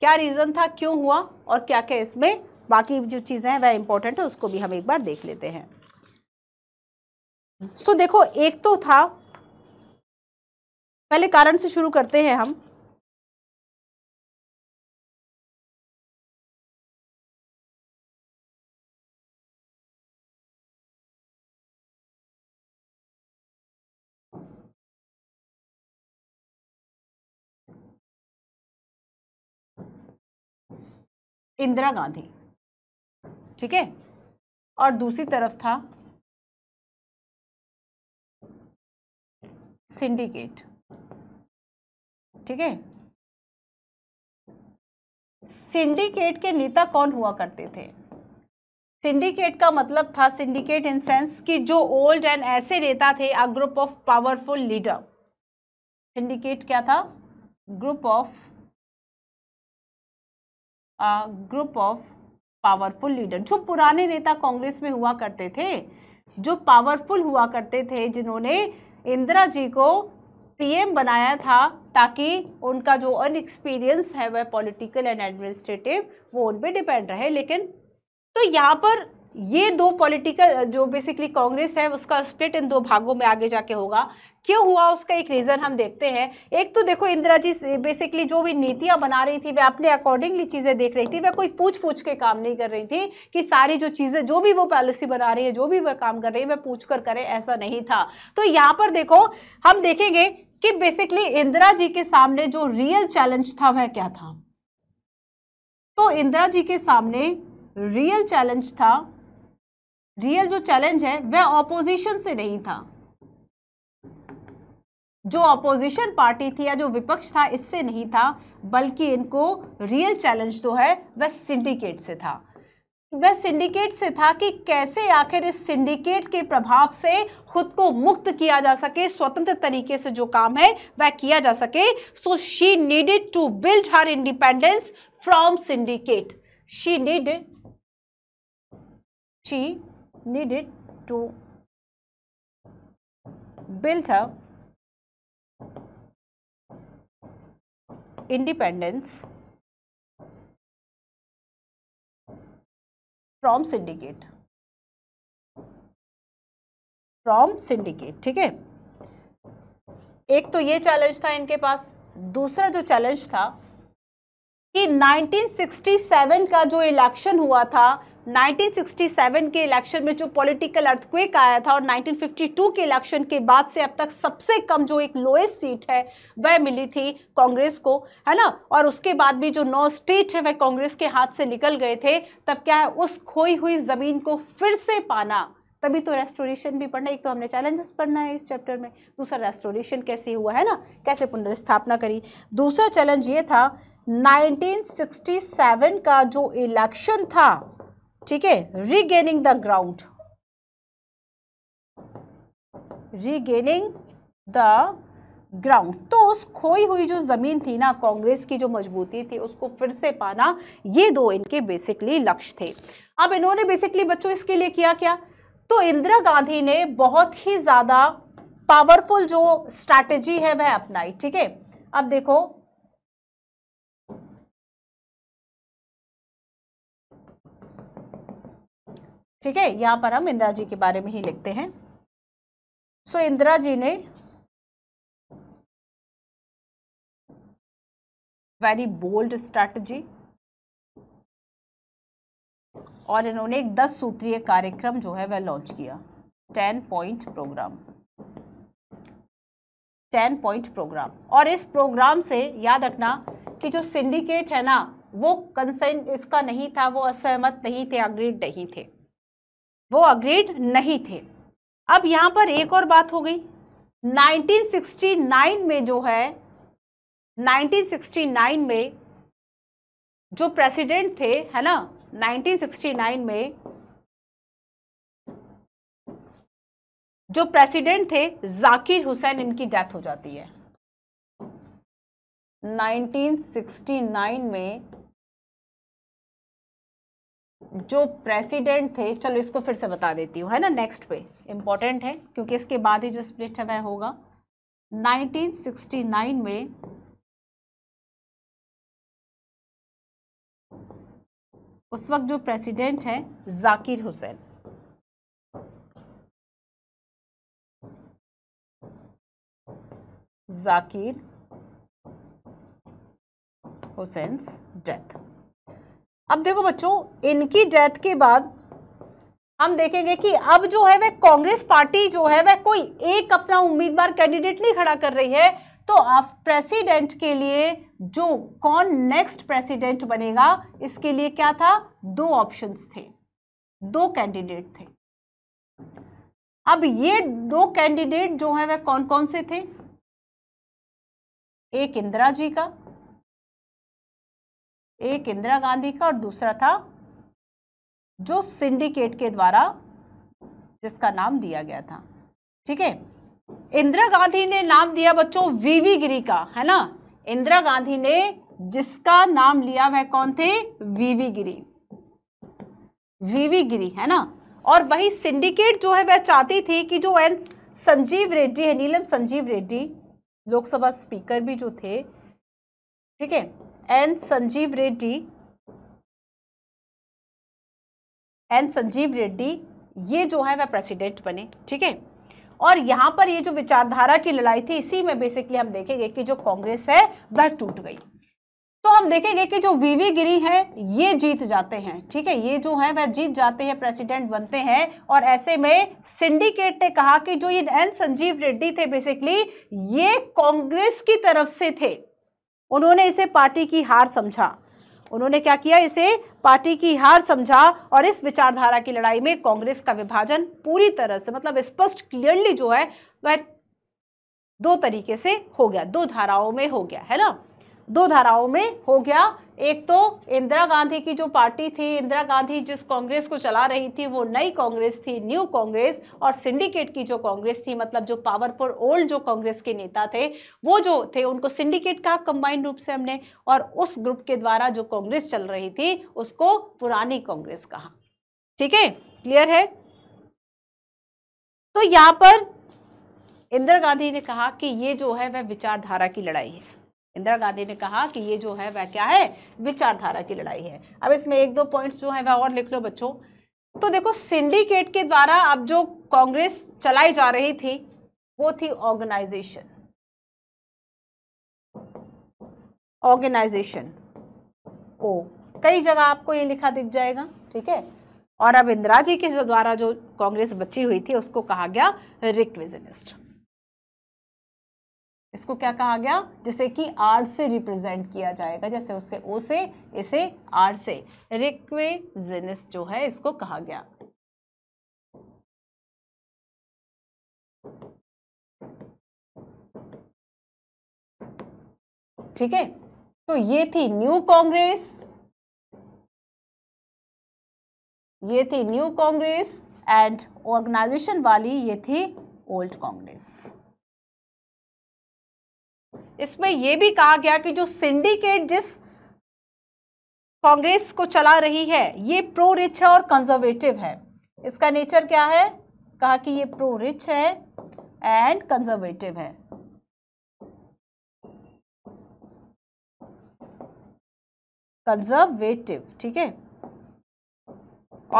क्या रीजन था क्यों हुआ और क्या क्या इसमें बाकी जो चीज़ें हैं वह इंपॉर्टेंट है उसको भी हम एक बार देख लेते हैं सो so, देखो एक तो था पहले कारण से शुरू करते हैं हम इंदिरा गांधी ठीक है और दूसरी तरफ था सिंडिकेट ठीक है सिंडिकेट के नेता कौन हुआ करते थे सिंडिकेट का मतलब था सिंडिकेट इन सेंस कि जो ओल्ड एंड ऐसे नेता थे a group of powerful leader syndicate क्या था group of group of powerful leader जो पुराने नेता कांग्रेस में हुआ करते थे जो पावरफुल हुआ करते थे जिन्होंने इंदिरा जी को पीएम बनाया था ताकि उनका जो अनएक्सपीरियंस है वह पॉलिटिकल एंड एडमिनिस्ट्रेटिव वो उन पर डिपेंड रहे लेकिन तो यहाँ पर ये दो पॉलिटिकल जो बेसिकली कांग्रेस है उसका स्प्लिट इन दो भागों में आगे जाके होगा क्यों हुआ उसका एक रीज़न हम देखते हैं एक तो देखो इंदिरा जी बेसिकली जो भी नीतियाँ बना रही थी वह अपने अकॉर्डिंगली चीज़ें देख रही थी वह कोई पूछ पूछ के काम नहीं कर रही थी कि सारी जो चीज़ें जो भी वो पॉलिसी बना रही है जो भी वह काम कर रही है वह पूछ कर करे ऐसा नहीं था तो यहाँ पर देखो हम देखेंगे कि बेसिकली इंदिरा जी के सामने जो रियल चैलेंज था वह क्या था तो इंदिरा जी के सामने रियल चैलेंज था रियल जो चैलेंज है वह ऑपोजिशन से नहीं था जो अपोजिशन पार्टी थी या जो विपक्ष था इससे नहीं था बल्कि इनको रियल चैलेंज तो है वह सिंडिकेट से था वह सिंडिकेट से था कि कैसे आखिर इस सिंडिकेट के प्रभाव से खुद को मुक्त किया जा सके स्वतंत्र तरीके से जो काम है वह किया जा सके so she needed to build her independence from syndicate she need she needed to build her independence from syndicate from syndicate ठीक है एक तो ये चैलेंज था इनके पास दूसरा जो चैलेंज था कि 1967 का जो इलेक्शन हुआ था 1967 के इलेक्शन में जो पॉलिटिकल अर्थक्वेक आया था और 1952 के इलेक्शन के बाद से अब तक सबसे कम जो एक लोएस्ट सीट है वह मिली थी कांग्रेस को है ना और उसके बाद भी जो नौ स्टेट है वह कांग्रेस के हाथ से निकल गए थे तब क्या है उस खोई हुई ज़मीन को फिर से पाना तभी तो रेस्टोरेशन भी पढ़ना एक तो हमने चैलेंजेस पढ़ना है इस चैप्टर में दूसरा रेस्टोरेशन कैसे हुआ है ना कैसे पुनर्स्थापना करी दूसरा चैलेंज ये था 1967 का जो इलेक्शन था ठीक है regaining the ground regaining the ground तो उस खोई हुई जो ज़मीन थी ना कांग्रेस की जो मजबूती थी उसको फिर से पाना ये दो इनके बेसिकली लक्ष्य थे अब इन्होंने बेसिकली बच्चों इसके लिए किया क्या तो इंदिरा गांधी ने बहुत ही ज़्यादा पावरफुल जो स्ट्रैटेजी है वह अपनाई ठीक है अब देखो ठीक है यहाँ पर हम इंदिरा जी के बारे में ही लिखते हैं सो इंदिरा जी ने वेरी बोल्ड स्ट्रैटेजी और इन्होंने एक दस सूत्रीय कार्यक्रम जो है वह लॉन्च किया ten point programme ten point programme और इस प्रोग्राम से याद रखना कि जो सिंडिकेट है ना वो कंसेंट इसका नहीं था वो असहमत नहीं थे अग्रीड नहीं थे वो अग्रीड नहीं थे अब यहाँ पर एक और बात हो गई 1969 में जो है 1969 में जो प्रेसिडेंट थे है ना 1969 में जो प्रेसिडेंट थे जाकिर हुसैन इनकी डेथ हो जाती है 1969 में जो प्रेसिडेंट थे चलो इसको फिर से बता देती हूँ है ना नेक्स्ट पे इम्पॉर्टेंट है क्योंकि इसके बाद ही जो स्प्लिट है वह होगा 1969 में उस वक्त जो प्रेसिडेंट है जाकिर हुसैन जाकिर हुसैन डेथ अब देखो बच्चों इनकी डेथ के बाद हम देखेंगे कि अब जो है वह कांग्रेस पार्टी जो है वह कोई एक अपना उम्मीदवार कैंडिडेट नहीं खड़ा कर रही है तो आप प्रेसिडेंट के लिए जो कौन नेक्स्ट प्रेसिडेंट बनेगा इसके लिए क्या था दो ऑप्शंस थे दो कैंडिडेट थे अब ये दो कैंडिडेट जो है वह कौन कौन से थे एक इंदिरा जी का एक इंदिरा गांधी का और दूसरा था जो सिंडिकेट के द्वारा जिसका नाम दिया गया था ठीक है इंदिरा गांधी ने नाम दिया बच्चों वीवी गिरी का है ना इंदिरा गांधी ने जिसका नाम लिया वह कौन थे वीवी गिरी वीवी गिरी है ना और वही सिंडिकेट जो है वह चाहती थी कि जो एन संजीव रेड्डी है नीलम संजीव रेड्डी लोकसभा स्पीकर भी जो थे ठीक है एन संजीव रेड्डी एन संजीव रेड्डी ये जो है वह प्रेसिडेंट बने ठीक है और यहां पर ये जो विचारधारा की लड़ाई थी इसी में बेसिकली हम देखेंगे कि जो कांग्रेस है वह टूट गई तो हम देखेंगे कि जो वीवी गिरी है ये जीत जाते हैं ठीक है ये जो है वह जीत जाते हैं प्रेसिडेंट बनते हैं और ऐसे में सिंडिकेट ने कहा कि जो ये एन संजीव रेड्डी थे बेसिकली ये कांग्रेस की तरफ से थे उन्होंने इसे पार्टी की हार समझा उन्होंने क्या किया इसे पार्टी की हार समझा और इस विचारधारा की लड़ाई में कांग्रेस का विभाजन पूरी तरह से मतलब स्पष्ट क्लियरली जो है वह दो तरीके से हो गया दो धाराओं में हो गया है ना दो धाराओं में हो गया एक तो इंदिरा गांधी की जो पार्टी थी इंदिरा गांधी जिस कांग्रेस को चला रही थी वो नई कांग्रेस थी न्यू कांग्रेस और सिंडिकेट की जो कांग्रेस थी मतलब जो पावरफुल ओल्ड जो कांग्रेस के नेता थे वो जो थे उनको सिंडिकेट कहा कंबाइंड रूप से हमने और उस ग्रुप के द्वारा जो कांग्रेस चल रही थी उसको पुरानी कांग्रेस कहा ठीक है क्लियर है तो यहां पर इंदिरा गांधी ने कहा कि ये जो है वह विचारधारा की लड़ाई है इंदिरा गांधी ने कहा कि ये जो है वह क्या है विचारधारा की लड़ाई है अब इसमें एक दो पॉइंट्स जो है वह और लिख लो बच्चों तो देखो सिंडिकेट के द्वारा अब जो कांग्रेस चलाई जा रही थी वो थी ऑर्गेनाइजेशन ऑर्गेनाइजेशन ओ कई जगह आपको ये लिखा दिख जाएगा ठीक है और अब इंदिरा जी के द्वारा जो कांग्रेस बची हुई थी उसको कहा गया रिक्विजनिस्ट इसको क्या कहा गया जैसे कि आर से रिप्रेजेंट किया जाएगा जैसे उससे ओ से इसे आर से रिक्वेजनिस जो है इसको कहा गया ठीक है तो ये थी न्यू कांग्रेस ये थी न्यू कांग्रेस एंड ऑर्गेनाइजेशन वाली ये थी ओल्ड कांग्रेस इसमें यह भी कहा गया कि जो सिंडिकेट जिस कांग्रेस को चला रही है ये प्रो रिच है और कंजर्वेटिव है इसका नेचर क्या है कहा कि ये प्रो रिच है एंड कंजर्वेटिव है कंजर्वेटिव ठीक है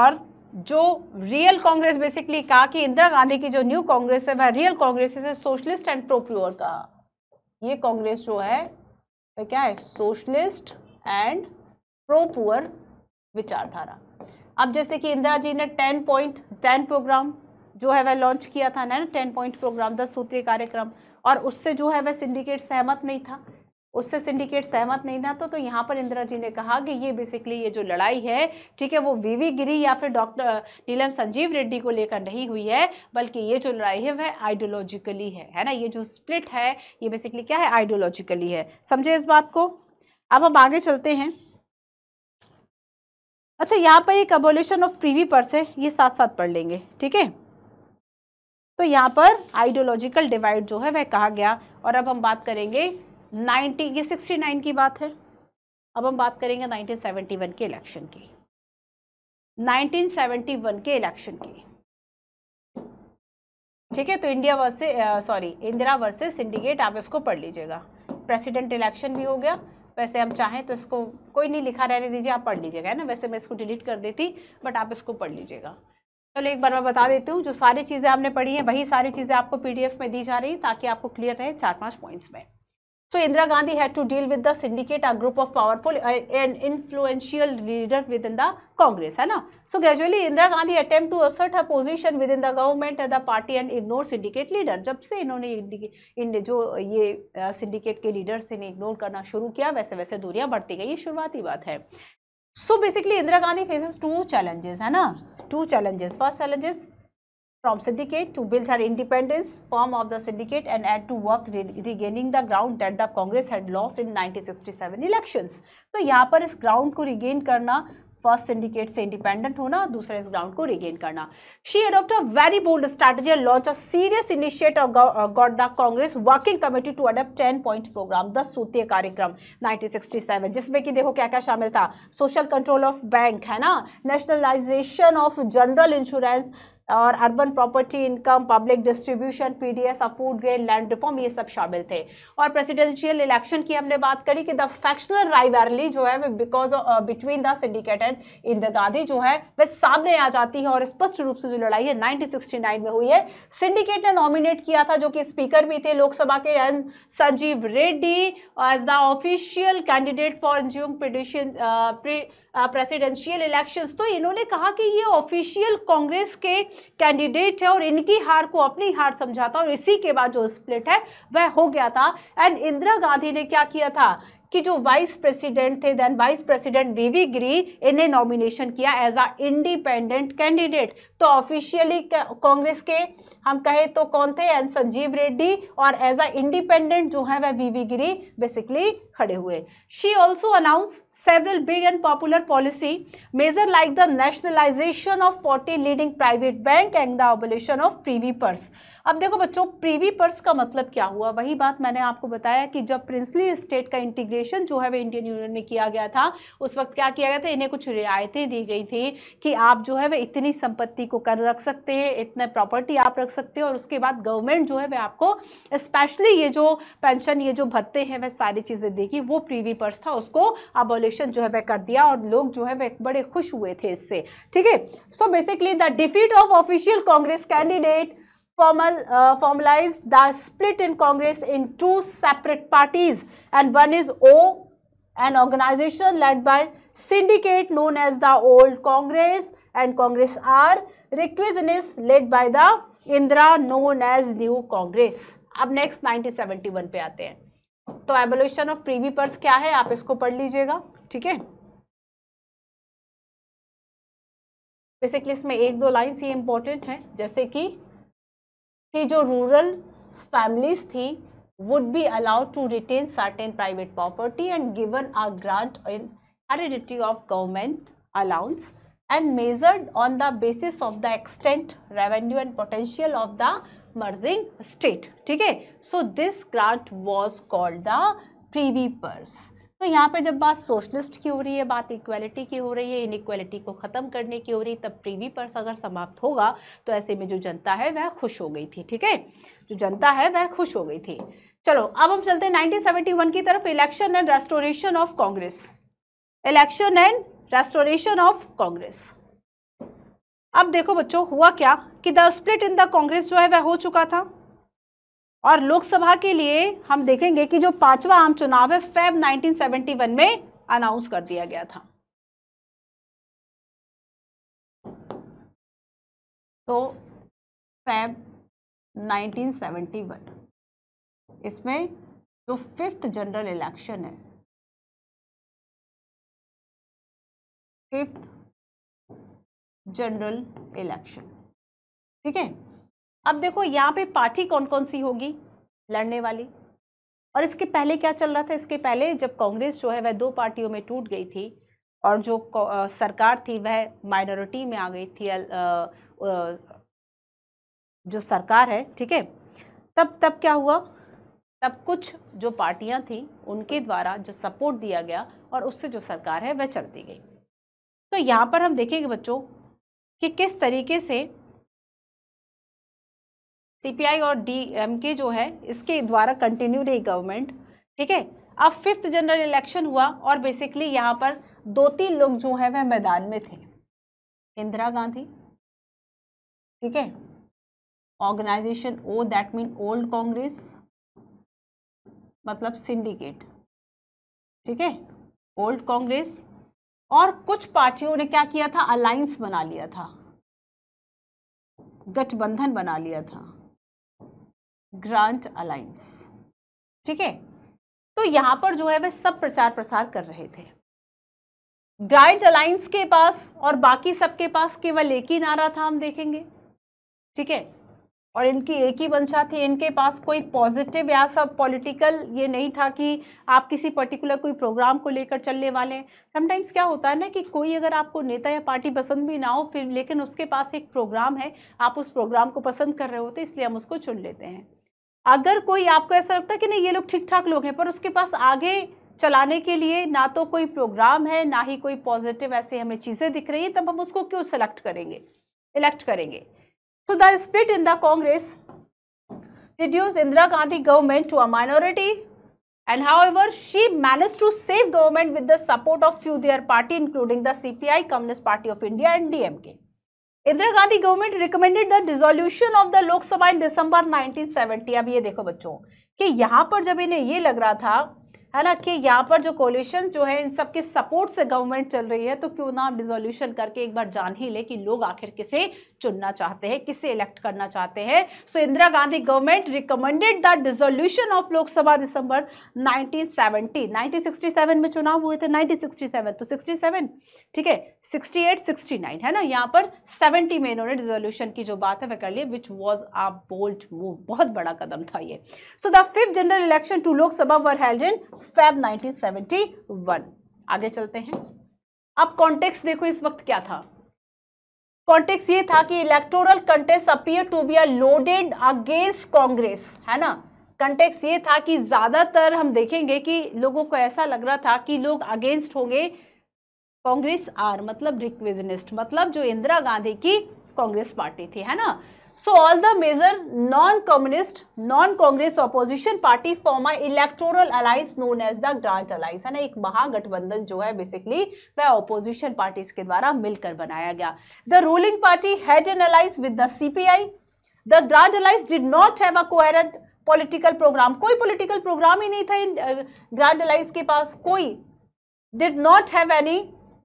और जो रियल कांग्रेस बेसिकली कहा कि इंदिरा गांधी की जो न्यू कांग्रेस है वह रियल कांग्रेस है सोशलिस्ट एंड प्रोप्योर कहा ये कांग्रेस जो है तो क्या है सोशलिस्ट एंड प्रो पुअर विचारधारा अब जैसे कि इंदिरा जी ने टेन पॉइंट टेन प्रोग्राम जो है वह लॉन्च किया था ना टेन पॉइंट प्रोग्राम दस सूत्रीय कार्यक्रम और उससे जो है वह सिंडिकेट सहमत नहीं था उससे सिंडिकेट सहमत नहीं था तो, तो यहाँ पर इंदिरा जी ने कहा कि ये बेसिकली ये जो लड़ाई है ठीक है वो वीवी गिरी या फिर डॉक्टर नीलम संजीव रेड्डी को लेकर नहीं हुई है बल्कि ये जो लड़ाई है वह आइडियोलॉजिकली है है ना ये जो स्प्लिट है ये बेसिकली क्या है आइडियोलॉजिकली है समझे इस बात को अब हम आगे चलते हैं अच्छा यहाँ पर एक अबोल्यूशन ऑफ प्रीवी पर्स है ये साथ साथ पढ़ लेंगे ठीक है तो यहाँ पर आइडियोलॉजिकल डिवाइड जो है वह कहा गया और अब हम बात करेंगे नाइन्टी ये सिक्सटी नाइन की बात है अब हम बात करेंगे नाइनटीन सेवेंटी वन के इलेक्शन की नाइनटीन सेवेंटी वन के इलेक्शन की ठीक है तो India versus sorry Indira versus syndicate आप इसको पढ़ लीजिएगा प्रेसिडेंट इलेक्शन भी हो गया वैसे हम चाहें तो इसको कोई नहीं लिखा रहने दीजिए आप पढ़ लीजिएगा है ना वैसे मैं इसको डिलीट कर देती बट आप इसको पढ़ लीजिएगा चलो एक बार मैं बता देती हूँ जो सारी चीज़ें आपने पढ़ी हैं वही सारी चीज़ें आपको पीडीएफ में दी जा रही ताकि आपको क्लियर रहे चार पाँच पॉइंट्स में So Indira Gandhi had to deal with the syndicate, a group of powerful and influential leaders within the Congress, है ना? So gradually Indira Gandhi attempt to assert her position within the government and the party and ignore syndicate leader. जब से इन्होंने इन जो ये syndicate के leaders थे ने ignore करना शुरू किया वैसे वैसे दूरियां बढ़ती गई ये शुरुआती बात है so basically Indira Gandhi faces two challenges है ना two challenges first challenges from syndicate to build her independence form of the syndicate and add to work regaining the ground that the Congress had lost in 1967 elections. तो यहाँ पर इस ground को regain करना first syndicate से independent होना दूसरा इस ग्राउंड को रिगेन करना she adopt a very bold strategy launch a serious initiate got the Congress working committee to adopt ten point programme दस सूत्रीय कार्यक्रम 1967 जिसमें कि देखो क्या क्या शामिल था सोशल कंट्रोल ऑफ बैंक है ना नेशनलाइजेशन ऑफ जनरल इंश्योरेंस और urban property income public distribution PDS और फूड ग्रेन लैंड रिफॉर्म ये सब शामिल थे और प्रेसिडेंशियल इलेक्शन की हमने बात करी कि द फैक्शनल राइवरली जो है because between the syndicate and Indira Gandhi जो है वह सामने आ जाती है और स्पष्ट रूप से जो लड़ाई है नाइनटीन में हुई है सिंडिकेट ने नॉमिनेट किया था जो कि स्पीकर भी थे लोकसभा के N Sanjiva Reddy as the official candidate for ensuing petition presidential elections तो इन्होंने कहा कि ये ऑफिशियल कांग्रेस के कैंडिडेट है और इनकी हार को अपनी हार समझा था और इसी के बाद जो स्प्लिट है वह हो गया था एंड इंदिरा गांधी ने क्या किया था कि जो वाइस प्रेसिडेंट थे then vice president V V Giri इन्हें नॉमिनेशन किया एज अ इंडिपेंडेंट कैंडिडेट तो ऑफिशियली कांग्रेस के हम कहे तो कौन थे एन संजीव रेड्डी और एज अ इंडिपेंडेंट जो है वह वीवी गिरी बेसिकली खड़े हुए she also announce several big and popular policy major like the nationalisation of forty leading private bank and the abolition of privy purse अब देखो बच्चों प्रीवी पर्स का मतलब क्या हुआ वही बात मैंने आपको बताया कि जब प्रिंसली स्टेट का इंटीग्रेशन जो है वह इंडियन यूनियन में किया गया था उस वक्त क्या किया गया था इन्हें कुछ रियायतें दी गई थी कि आप जो है वह इतनी संपत्ति को कर रख सकते हैं इतने प्रॉपर्टी आप रख सकते हो और उसके बाद गवर्नमेंट जो है वह आपको स्पेशली ये जो पेंशन ये जो भत्ते हैं वह सारी चीज़ें देगी वो प्रीवी पर्स था उसको अबोल्यूशन जो है वह कर दिया और लोग जो है वह बड़े खुश हुए थे इससे ठीक है so basically the defeat of official Congress candidate formal uh, formalized the split in congress in two separate parties and one is o an organization led by syndicate known as the old congress and congress r requisitionist led by the Indira known as new Congress अब next 1971 पे आते हैं तो abolition of privy purse क्या है आप इसको पढ़ लीजिएगा ठीक है बेसिकली इसमें एक दो लाइन्स ये इंपॉर्टेंट हैं जैसे कि कि जो रूरल फैमिलीज थी would be allowed to retain certain private property and given a grant in heredity of government allowance and measured on the basis of the extent, revenue and potential of the merging state. ठीक है So this grant was called the privy purse. तो यहाँ पर जब बात socialist की हो रही है बात इक्वालिटी की हो रही है इनक्वालिटी को ख़त्म करने की हो रही है तब प्रीवी पर्स अगर समाप्त होगा तो ऐसे में जो जनता है वह खुश हो गई थी ठीक है जो जनता है वह खुश हो गई थी चलो अब हम चलते हैं 1971 की तरफ election and restoration of Congress election and restoration of Congress अब देखो बच्चों हुआ क्या कि the split in the Congress जो है वह हो चुका था और लोकसभा के लिए हम देखेंगे कि जो पांचवा आम चुनाव है फेब 1971 में अनाउंस कर दिया गया था तो फेब 1971 इसमें जो फिफ्थ जनरल इलेक्शन है फिफ्थ जनरल इलेक्शन ठीक है अब देखो यहाँ पे पार्टी कौन कौन सी होगी लड़ने वाली और इसके पहले क्या चल रहा था इसके पहले जब कांग्रेस जो है वह दो पार्टियों में टूट गई थी और जो सरकार थी वह माइनॉरिटी में आ गई थी आ, आ, जो सरकार है ठीक है तब तब क्या हुआ तब कुछ जो पार्टियां थी उनके द्वारा जो सपोर्ट दिया गया और उससे जो सरकार है वह चलती गई तो यहाँ पर हम देखेंगे बच्चों कि किस तरीके से सीपीआई और डीएमके जो है इसके द्वारा कंटिन्यू रही गवर्नमेंट ठीक है अब फिफ्थ जनरल इलेक्शन हुआ और बेसिकली यहाँ पर दो तीन लोग जो है वह मैदान में थे इंदिरा गांधी ठीक है organisation O that mean old Congress मतलब सिंडिकेट ठीक है ओल्ड कांग्रेस और कुछ पार्टियों ने क्या किया था अलायंस बना लिया था गठबंधन बना लिया था ग्रांट अलायंस ठीक है तो यहां पर जो है वे सब प्रचार प्रसार कर रहे थे ग्रांट अलायंस के पास और बाकी सबके पास केवल एक ही नारा था हम देखेंगे ठीक है और इनकी एक ही वंशा थी इनके पास कोई पॉजिटिव या सब पॉलिटिकल ये नहीं था कि आप किसी पर्टिकुलर कोई प्रोग्राम को लेकर चलने वाले हैं समटाइम्स क्या होता है ना कि कोई अगर आपको नेता या पार्टी पसंद भी ना हो फिर लेकिन उसके पास एक प्रोग्राम है आप उस प्रोग्राम को पसंद कर रहे होते इसलिए हम उसको चुन लेते हैं अगर कोई आपको ऐसा लगता है कि नहीं ये लोग ठीक ठाक लोग हैं पर उसके पास आगे चलाने के लिए ना तो कोई प्रोग्राम है ना ही कोई पॉजिटिव ऐसे हमें चीज़ें दिख रही हैं तब हम उसको क्यों सेलेक्ट करेंगे इलेक्ट करेंगे So the split in the Congress reduced Indira Gandhi government to a minority and however she managed to save government with the support of few their party including the CPI, Communist Party of India and DMK. Indira Gandhi government recommended the dissolution of the Lok Sabha in December 1970. अब ये देखो बच्चों कि यहाँ पर जब इन्हें ये लग रहा था है ना कि यहाँ पर जो कोल्यूशन जो है इन सब के सपोर्ट से गवर्नमेंट चल रही है तो क्यों ना डिजोल्यूशन करके एक बार जान ही ले कि लोग आखिर किसे चुनना चाहते हैं किसे इलेक्ट करना चाहते हैं so Indira Gandhi government recommended the dissolution of Lok Sabha December 1970 1967 में चुनाव हुए थे 1967 तो 67 ठीक है 68 69 है ना यहाँ पर 70 में इन्होंने डिजोल्यूशन की जो बात है वह कर लिए which was a bold move बहुत बड़ा कदम था ये so the fifth general election to Lok Sabha were held in Feb nineteen आगे चलते हैं अब कॉन्टेक्स्ट देखो इस वक्त क्या था कॉन्टेक्स ये था कि electoral contest appear to be a loaded against Congress है ना कंटेक्स ये था कि ज़्यादातर हम देखेंगे कि लोगों को ऐसा लग रहा था कि लोग अगेंस्ट होंगे कांग्रेस आर मतलब रिक्विजनिस्ट मतलब जो इंदिरा गांधी की कांग्रेस पार्टी थी है ना so all the major non communist non Congress opposition party form a electoral alliance known as the grand alliance है ना एक महागठबंधन जो है बेसिकली वह ऑपोजिशन पार्टीज के द्वारा मिलकर बनाया गया the ruling party had an alliance with the CPI the grand alliance did not have a coherent political programme कोई पॉलिटिकल प्रोग्राम ही नहीं था इन ग्रांच अलाइंस के पास कोई did not have any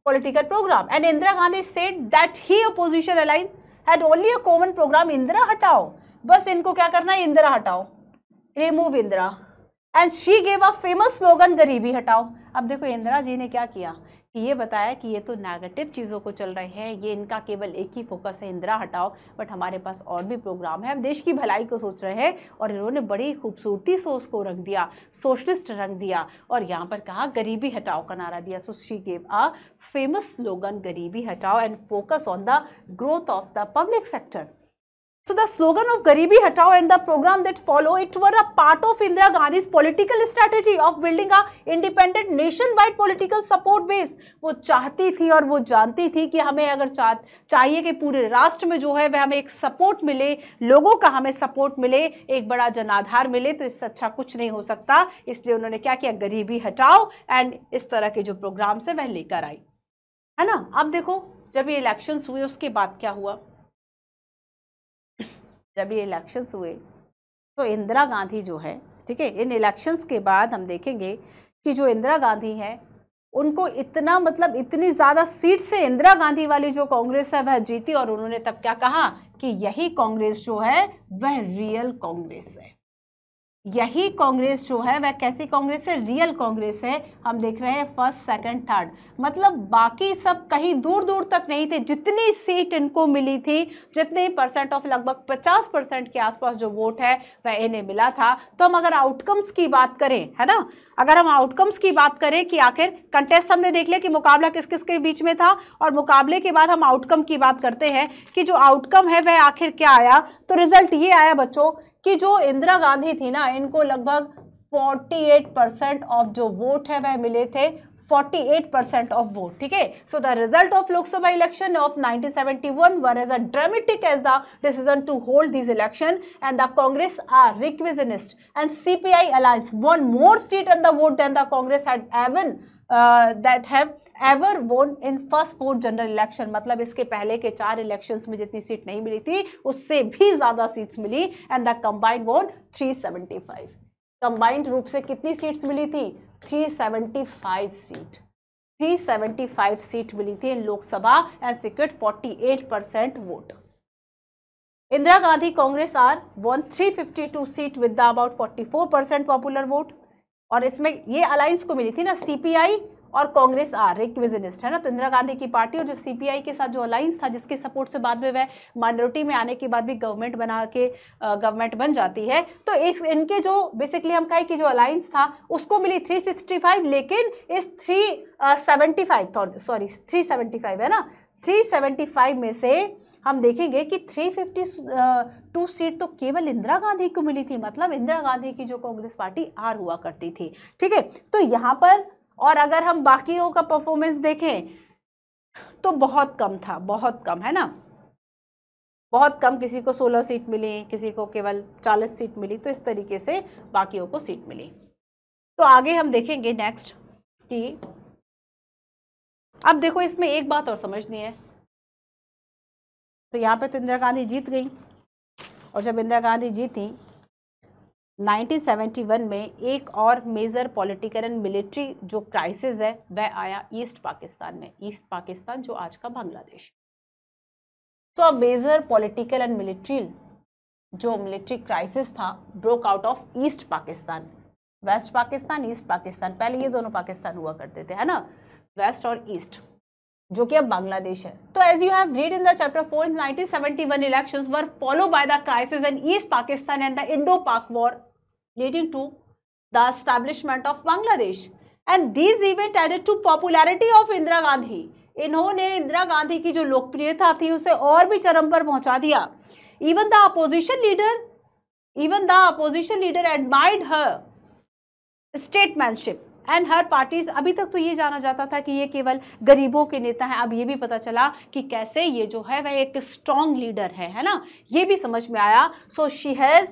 political programme and Indira Gandhi said that ही opposition alliance had only a common programme Indira हटाओ बस इनको क्या करना है इंदिरा हटाओ remove Indira and she gave a famous slogan गरीबी हटाओ अब देखो इंदिरा जी ने क्या किया ये बताया कि ये तो नेगेटिव चीज़ों को चल रहे हैं ये इनका केवल एक ही फोकस है इंदिरा हटाओ बट हमारे पास और भी प्रोग्राम है हम देश की भलाई को सोच रहे हैं और इन्होंने बड़ी खूबसूरती से उसको रंग दिया सोशलिस्ट रंग दिया और यहाँ पर कहा गरीबी हटाओ का नारा दिया so she gave a famous slogan गरीबी हटाओ and focus on the growth of the public sector So the slogan of Garibi Hatao and the program that follow it were a part of Indira Gandhi's political strategy of building a independent nationwide political support base. वो चाहती थी और वो जानती थी कि हमें अगर चाह चाहिए कि पूरे राष्ट्र में जो है वह हमें एक सपोर्ट मिले लोगों का हमें सपोर्ट मिले एक बड़ा जनाधार मिले तो इससे अच्छा कुछ नहीं हो सकता इसलिए उन्होंने क्या किया गरीबी हटाओ एंड इस तरह के जो प्रोग्राम से वह लेकर आई है ना अब देखो जब ये इलेक्शंस हुए उसके बाद क्या हुआ जब ये इलेक्शंस हुए तो इंदिरा गांधी जो है ठीक है इन इलेक्शंस के बाद हम देखेंगे कि जो इंदिरा गांधी हैं उनको इतना मतलब इतनी ज़्यादा सीट से इंदिरा गांधी वाली जो कांग्रेस है वह जीती और उन्होंने तब क्या कहा कि यही कांग्रेस जो है वह रियल कांग्रेस है यही कांग्रेस जो है वह कैसी कांग्रेस है रियल कांग्रेस है हम देख रहे हैं फर्स्ट सेकंड थर्ड मतलब बाकी सब कहीं दूर दूर तक नहीं थे जितनी सीट इनको मिली थी जितने परसेंट ऑफ लगभग 50 परसेंट के आसपास जो वोट है वह इन्हें मिला था तो हम अगर आउटकम्स की बात करें है ना अगर हम आउटकम्स की बात करें कि आखिर कंटेस्ट हमने देख लिया कि मुकाबला किस किस के बीच में था और मुकाबले के बाद हम आउटकम की बात करते हैं कि जो आउटकम है वह आखिर क्या आया तो रिजल्ट ये आया बच्चों कि जो इंदिरा गांधी थी ना इनको लगभग 48 परसेंट ऑफ जो वोट है वह मिले थे 48 परसेंट ऑफ वोट ठीक है so the result of Lok Sabha election of 1971 won as a dramatic as the decision to hold this election and the Congress R requisitionist and CPI alliance won more seat and the vote than the Congress had ever won in first four general election मतलब इसके पहले के चार elections में जितनी seat नहीं मिली थी उससे भी ज़्यादा सीट्स मिली and the combined won 375 combined रूप से कितनी सीट्स मिली थी 375 सीट 375 सीट मिली थी in Lok Sabha and secured 48 percent vote Indira Gandhi Congress R won 352 seat with the about 44 percent popular vote और इसमें ये अलायंस को मिली थी ना सीपीआई और कांग्रेस आर रिक्विजनिस्ट है ना तो इंदिरा गांधी की पार्टी और जो सीपीआई के साथ जो अलायंस था जिसके सपोर्ट से बाद में वह माइनॉरिटी में आने के बाद भी गवर्नमेंट बना के गवर्नमेंट बन जाती है तो इस इनके जो बेसिकली हम कहें कि जो अलायंस था उसको मिली 365 लेकिन इस 375 सॉरी थ्री है ना थ्री में से हम देखेंगे कि थ्री टू सीट तो केवल इंदिरा गांधी को मिली थी मतलब इंदिरा गांधी की जो कांग्रेस पार्टी आर हुआ करती थी ठीक है तो यहाँ पर और अगर हम बाकियों का परफॉर्मेंस देखें तो बहुत कम था बहुत कम है ना बहुत कम किसी को 16 सीट मिली किसी को केवल 40 सीट मिली तो इस तरीके से बाकियों को सीट मिली तो आगे हम देखेंगे नेक्स्ट कि अब देखो इसमें एक बात और समझनी है तो यहाँ पे तो इंदिरा गांधी जीत गई और जब इंदिरा गांधी जीती 1971 में एक और मेजर पॉलिटिकल एंड मिलिट्री जो क्राइसिस है वह आया ईस्ट पाकिस्तान में ईस्ट पाकिस्तान जो आज का बांग्लादेश तो a major political and military जो मिलिट्री क्राइसिस था broke out of East Pakistan West Pakistan East Pakistan पहले ये दोनों पाकिस्तान हुआ करते थे है ना वेस्ट और ईस्ट जो कि अब बांग्लादेश है तो as you have read in the chapter four nineteen seventy one election were follow by the crisis in East Pakistan and the Indo Pak war leading to the establishment of Bangladesh. And these event added to popularity of Indira Gandhi. इन्होंने इंदिरा गांधी की जो लोकप्रियता थी उसे और भी चरम पर पहुंचा दिया even the opposition leader even the opposition leader admired her statesmanship and her parties अभी तक तो ये जाना जाता था कि ये केवल गरीबों के नेता हैं अब ये भी पता चला कि कैसे ये जो है वह एक स्ट्रॉन्ग लीडर है है ना ये भी समझ में आया so she has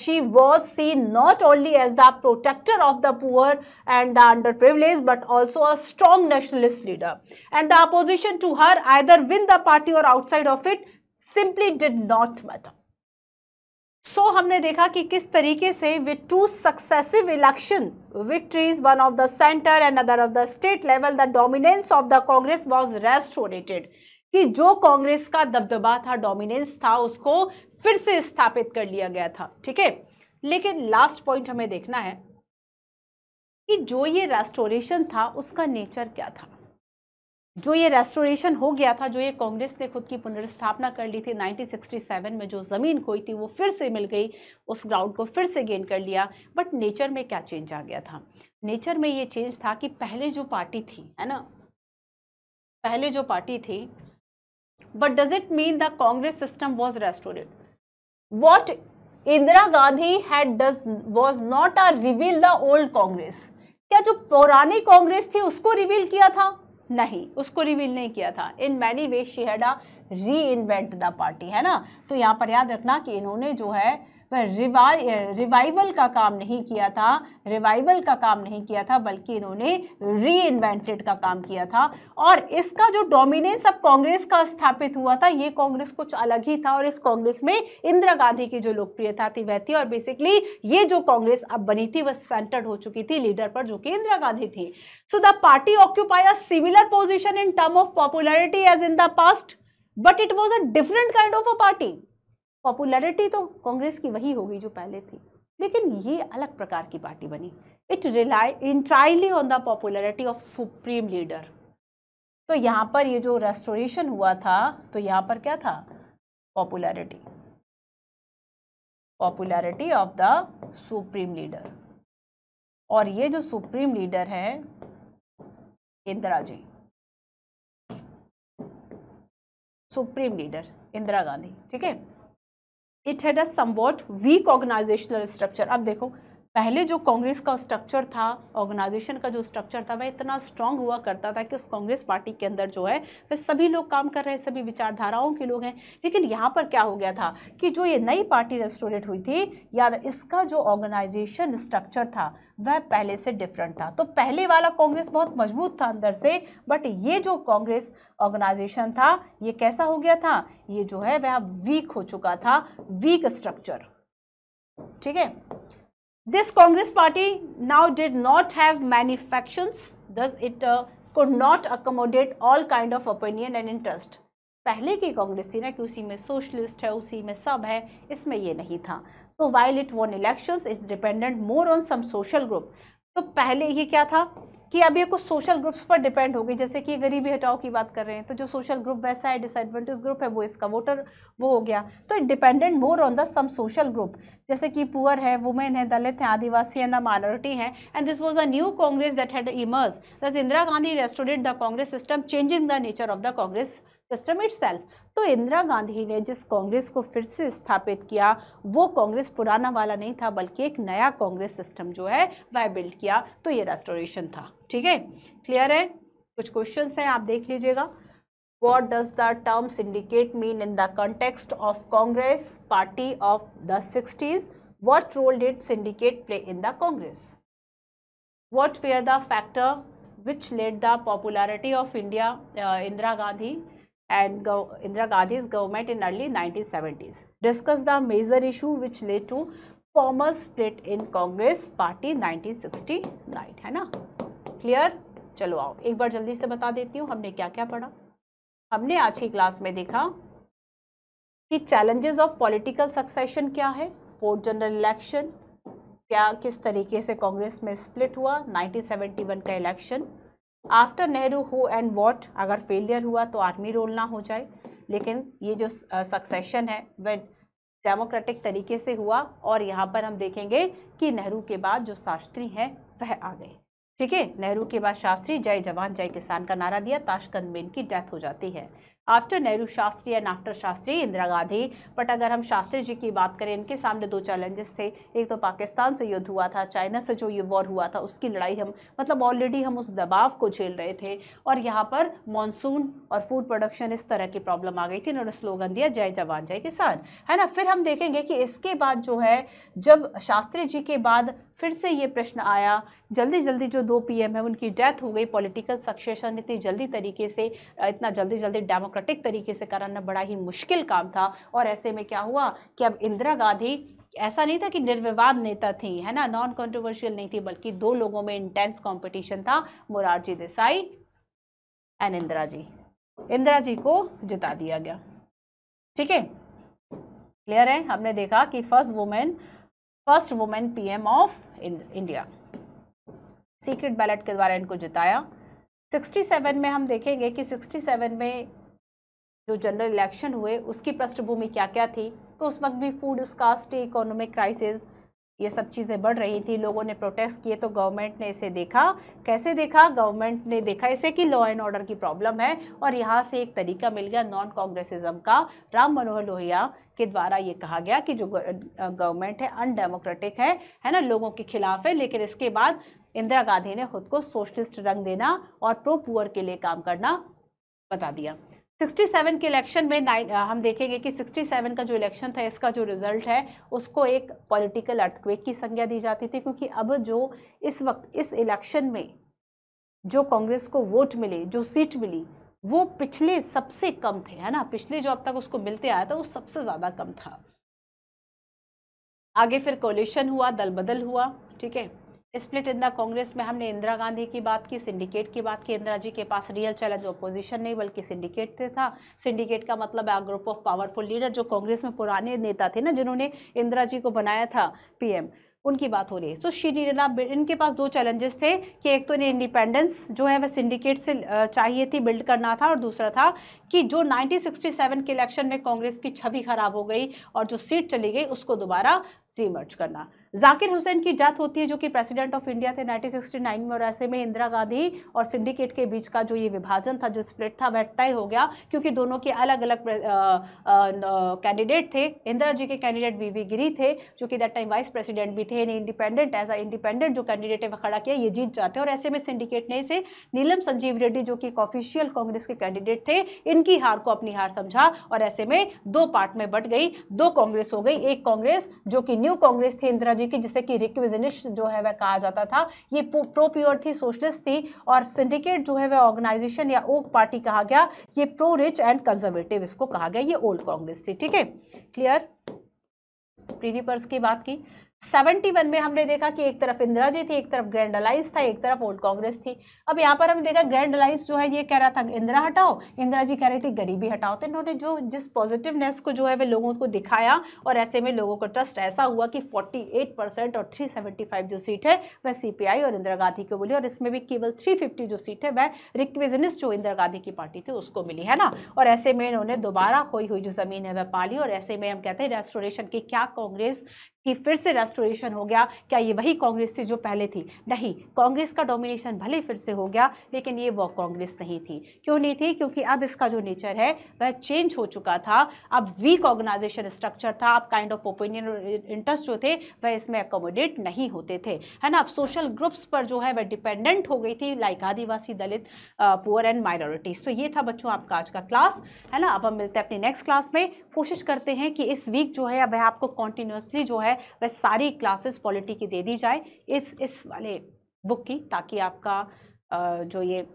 she was seen not only as the protector of the poor and the under privilege but also a strong nationalist leader and the opposition to her either win the party or outside of it simply did not matter so so, हमने देखा कि किस तरीके से with two successive election victories one of the centre and other of the state level the dominance of the Congress was restorated कि जो कांग्रेस का दबदबा था डोमिनेंस था उसको फिर से स्थापित कर लिया गया था ठीक है लेकिन लास्ट पॉइंट हमें देखना है कि जो ये रेस्टोरेशन था उसका नेचर क्या था जो ये रेस्टोरेशन हो गया था जो ये कांग्रेस ने खुद की पुनर्स्थापना कर ली थी 1967 में जो ज़मीन खोई थी वो फिर से मिल गई उस ग्राउंड को फिर से गेन कर लिया बट नेचर में क्या चेंज आ गया था नेचर में ये चेंज था कि पहले जो पार्टी थी है ना पहले जो पार्टी थी but does it mean the Congress system was restored what Indira Gandhi had does was not a reveal the old Congress क्या जो पुरानी कांग्रेस थी उसको रिवील किया था नहीं उसको रिवील नहीं किया था in many way she had reinvent the party है ना तो यहाँ पर याद रखना कि इन्होंने जो है पर रिवाइ रिवाइवल का काम नहीं किया था रिवाइवल का काम नहीं किया था बल्कि इन्होंने री इन्वेंटेड का काम किया था और इसका जो डोमिनेंस अब कांग्रेस का स्थापित हुआ था ये कांग्रेस कुछ अलग ही था और इस कांग्रेस में इंदिरा गांधी की जो लोकप्रियता थी वह थी और बेसिकली ये जो कांग्रेस अब बनी थी वह सेंटर्ड हो चुकी थी लीडर पर जो कि इंदिरा गांधी थी so the party occupy a similar position in term of popularity as in the past but it was a different kind of a party popularity तो कांग्रेस की वही होगी जो पहले थी लेकिन ये अलग प्रकार की पार्टी बनी it rely entirely on the popularity of supreme leader तो यहाँ पर ये जो रेस्टोरेशन हुआ था तो यहाँ पर क्या था popularity popularity of the supreme leader और ये जो सुप्रीम लीडर है इंदिरा जी सुप्रीम लीडर इंदिरा गांधी ठीक है it had a somewhat weak organisational structure अब देखो पहले जो कांग्रेस का स्ट्रक्चर था ऑर्गेनाइजेशन का जो स्ट्रक्चर था वह इतना स्ट्रांग हुआ करता था कि उस कांग्रेस पार्टी के अंदर जो है वह सभी लोग काम कर रहे हैं सभी विचारधाराओं के लोग हैं लेकिन यहाँ पर क्या हो गया था कि जो ये नई पार्टी रेस्टोरेट हुई थी या इसका जो ऑर्गेनाइजेशन स्ट्रक्चर था वह पहले से डिफरेंट था तो पहले वाला कांग्रेस बहुत मजबूत था अंदर से बट ये जो कांग्रेस ऑर्गेनाइजेशन था ये कैसा हो गया था ये जो है वह वीक हो चुका था वीक स्ट्रक्चर ठीक है This Congress party now did not have many factions, thus it uh, could not accommodate all kind of opinion and interest. पहले की कांग्रेस थी ना कि उसी में सोशलिस्ट है उसी में सब है इसमें ये नहीं था so while it won elections is dependent more on some social group तो पहले ये क्या था कि अब ये कुछ सोशल ग्रुप्स पर डिपेंड हो गई जैसे कि गरीबी हटाओ की बात कर रहे हैं तो जो सोशल ग्रुप वैसा है डिसएडवांटेज ग्रुप है वो इसका वोटर वो हो गया तो it dependent more on the some social group जैसे कि पुअर है वुमेन है दलित है आदिवासी है द माइनॉरिटी है and this was a new Congress that had emerge thus Indira Gandhi restored the Congress system changing the nature of the Congress system it तो इंदिरा गांधी ने जिस कांग्रेस को फिर से स्थापित किया वो कांग्रेस पुराना वाला नहीं था बल्कि एक नया कांग्रेस सिस्टम जो है वह बिल्ड किया तो ये रेस्टोरेशन था ठीक है क्लियर है कुछ क्वेश्चन हैं आप देख लीजिएगा what does the terms indicate mean in the context of Congress party of the sixties what role did syndicate play in the Congress what were the factor which led the popularity of India Indira Gandhi and Indira Gandhi's government in early 1970s. Discuss the major issue which led to formal split in Congress party 1969 है ना clear चलो आओ एक बार जल्दी से बता देती हूँ हमने क्या क्या पढ़ा हमने आज की क्लास में देखा कि चैलेंजेस ऑफ पॉलिटिकल सक्सेशन क्या है फोर्थ जनरल इलेक्शन क्या किस तरीके से कांग्रेस में स्प्लिट हुआ 1971 का election after Nehru who and what अगर फेलियर हुआ तो आर्मी रोल ना हो जाए लेकिन ये जो सक्सेशन है वह डेमोक्रेटिक तरीके से हुआ और यहाँ पर हम देखेंगे कि नेहरू के बाद जो शास्त्री हैं वह आ गए ठीक है नेहरू के बाद शास्त्री जय जवान जय किसान का नारा दिया ताशकंद में इनकी डेथ हो जाती है after Nehru Shastri and after Shastri Indira Gandhi but अगर हम शास्त्री जी की बात करें इनके सामने दो चैलेंजेस थे एक तो पाकिस्तान से युद्ध हुआ था चाइना से जो ये वॉर हुआ था उसकी लड़ाई हम मतलब ऑलरेडी हम उस दबाव को झेल रहे थे और यहाँ पर मानसून और फूड प्रोडक्शन इस तरह की प्रॉब्लम आ गई थी इन्होंने स्लोगन दिया जय जवान जय किसान है ना फिर हम देखेंगे कि इसके बाद जो है जब शास्त्री जी के बाद फिर से ये प्रश्न आया जल्दी जल्दी जो दो पीएम है उनकी डेथ हो गई पॉलिटिकल सक्सेशन इतनी जल्दी तरीके से इतना जल्दी जल्दी डेमोक्रेटिक तरीके से कराना बड़ा ही मुश्किल काम था और ऐसे में क्या हुआ कि अब इंदिरा गांधी ऐसा नहीं था कि निर्विवाद नेता थी है ना नॉन कंट्रोवर्शियल नहीं थी बल्कि दो लोगों में इंटेंस कॉम्पिटिशन था मुरारजी देसाई एंड इंदिरा जी इंदिरा जी को जिता दिया गया ठीक है क्लियर है हमने देखा कि first women first women PM of India secret ballot के द्वारा इनको जिताया 67 में हम देखेंगे कि 67 में जो जनरल इलेक्शन हुए उसकी पृष्ठभूमि क्या क्या थी तो उस वक्त भी फूड कास्ट इकोनॉमिक क्राइसिस ये सब चीज़ें बढ़ रही थी लोगों ने प्रोटेस्ट किए तो गवर्नमेंट ने इसे देखा कैसे देखा गवर्नमेंट ने देखा इसे कि लॉ एंड ऑर्डर की प्रॉब्लम है और यहाँ से एक तरीका मिल गया नॉन कांग्रेसिज्म का राम मनोहर लोहिया के द्वारा ये कहा गया कि जो गवर्नमेंट है अनडेमोक्रेटिक है है ना लोगों के खिलाफ है लेकिन इसके बाद इंदिरा गांधी ने खुद को सोशलिस्ट रंग देना और प्रो पुअर के लिए काम करना बता दिया 67 के इलेक्शन में नाइन हम देखेंगे कि 67 का जो इलेक्शन था इसका जो रिजल्ट है उसको एक पॉलिटिकल अर्थक्वेक की संज्ञा दी जाती थी क्योंकि अब जो इस वक्त इस इलेक्शन में जो कांग्रेस को वोट मिले जो सीट मिली वो पिछले सबसे कम थे है ना पिछले जो अब तक उसको मिलते आया था वो सबसे ज़्यादा कम था आगे फिर कोलिशन हुआ दल बदल हुआ ठीक है स्प्लिट इंदिरा कांग्रेस में हमने इंदिरा गांधी की बात की सिंडिकेट की बात की इंदिरा जी के पास रियल चैलेंज ऑपोजिशन नहीं बल्कि सिंडिकेट से था सिंडिकेट का मतलब है ग्रुप ऑफ पावरफुल लीडर जो कांग्रेस में पुराने नेता थे ना जिन्होंने इंदिरा जी को बनाया था पीएम उनकी बात हो रही है तो श्री रीना इनके पास दो चैलेंजेस थे कि एक तो इन्हें इंडिपेंडेंस जो है वह सिंडिकेट से चाहिए थी बिल्ड करना था और दूसरा था कि जो 1967 के इलेक्शन में कांग्रेस की छवि खराब हो गई और जो सीट चली गई उसको दोबारा रीमर्ज करना जाकिर हुसैन की डेथ होती है जो कि प्रेसिडेंट ऑफ इंडिया थे 1969 में और ऐसे में इंदिरा गांधी और सिंडिकेट के बीच का जो ये विभाजन था जो स्प्लिट था वह तय हो गया क्योंकि दोनों के अलग अलग कैंडिडेट थे इंदिरा जी के कैंडिडेट वी वी गिरी थे जो कि दैट टाइम वाइस प्रेसिडेंट भी थे इन्हें इंडिपेंडेंट एज अ इंडिपेंडेंट जो कैंडिडेट है वह खड़ा किया ये जीत जाते और ऐसे में सिंडिकेट ने इसे नीलम संजीव रेड्डी जो कि एक ऑफिशियल कांग्रेस के कैंडिडेट थे इनकी हार को अपनी हार समझा और ऐसे में दो पार्ट में बट गई दो कांग्रेस हो गई एक कांग्रेस जो कि न्यू कांग्रेस थी इंदिरा जी जी की जिसे कि रिक्विजनिश जो है वह कहा जाता था ये प्रो प्योर थी सोशलिस्ट थी और सिंडिकेट जो है वह ऑर्गेनाइजेशन या ओक पार्टी कहा गया ये प्रो रिच एंड कंजर्वेटिव इसको कहा गया ये ओल्ड कांग्रेस थी ठीक है क्लियर प्रीवी पर्स की बात की 71 में हमने देखा कि एक तरफ इंदिरा जी थी एक तरफ ग्रैंड अलाइंस था एक तरफ ओल्ड कांग्रेस थी अब यहाँ पर हमने देखा ग्रैंड अलाइंस जो है ये कह रहा था इंदिरा हटाओ इंदिरा जी कह रही थी गरीबी हटाओ तो इन्होंने जो जिस पॉजिटिवनेस को जो है वे लोगों को दिखाया और ऐसे में लोगों को ट्रस्ट ऐसा हुआ कि फोर्टी और थ्री जो सीट है वह सी और इंदिरा गांधी को बोली और इसमें भी केवल थ्री जो सीट है वह रिक्विजनिस्ट जो इंदिरा गांधी की पार्टी थी उसको मिली है ना और ऐसे में इन्होंने दोबारा खोई हुई जो ज़मीन है वह पाली और ऐसे में हम कहते हैं रेस्टोरेशन की क्या कांग्रेस कि फिर से रेस्टोरेशन हो गया क्या ये वही कांग्रेस थी जो पहले थी नहीं कांग्रेस का डोमिनेशन भले फिर से हो गया लेकिन ये वो कांग्रेस नहीं थी क्यों नहीं थी क्योंकि अब इसका जो नेचर है वह चेंज हो चुका था अब वीक ऑर्गेनाइजेशन स्ट्रक्चर था अब काइंड ऑफ ओपिनियन इंटरेस्ट जो थे वह इसमें अकोमोडेट नहीं होते थे है ना अब सोशल ग्रुप्स पर जो है वह डिपेंडेंट हो गई थी like Adivasi Dalit poor and minorities तो ये था बच्चों आपका आज का क्लास है ना अब हम मिलते हैं अपनी नेक्स्ट क्लास में कोशिश करते हैं कि इस वीक जो है अब आपको कॉन्टिन्यूसली जो है है वह सारी क्लासेस पॉलिटी की दे दी जाए इस इस वाले बुक की ताकि आपका जो ये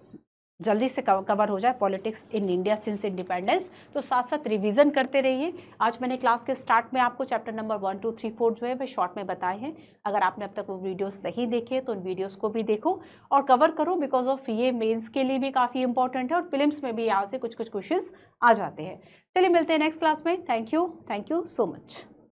जल्दी से कवर हो जाए politics in India since independence तो साथ साथ रिवीजन करते रहिए आज मैंने क्लास के स्टार्ट में आपको chapter number one two three four जो है वह शॉर्ट में बताए हैं अगर आपने अब तक वो वीडियोस नहीं देखे तो उन वीडियोस को भी देखो और कवर करो बिकॉज ऑफ ये मेन्स के लिए भी काफ़ी इंपॉर्टेंट है और फिल्म में भी यहाँ से कुछ कुछ क्वेश्चन आ जाते हैं चलिए मिलते हैं नेक्स्ट क्लास में thank you thank you so much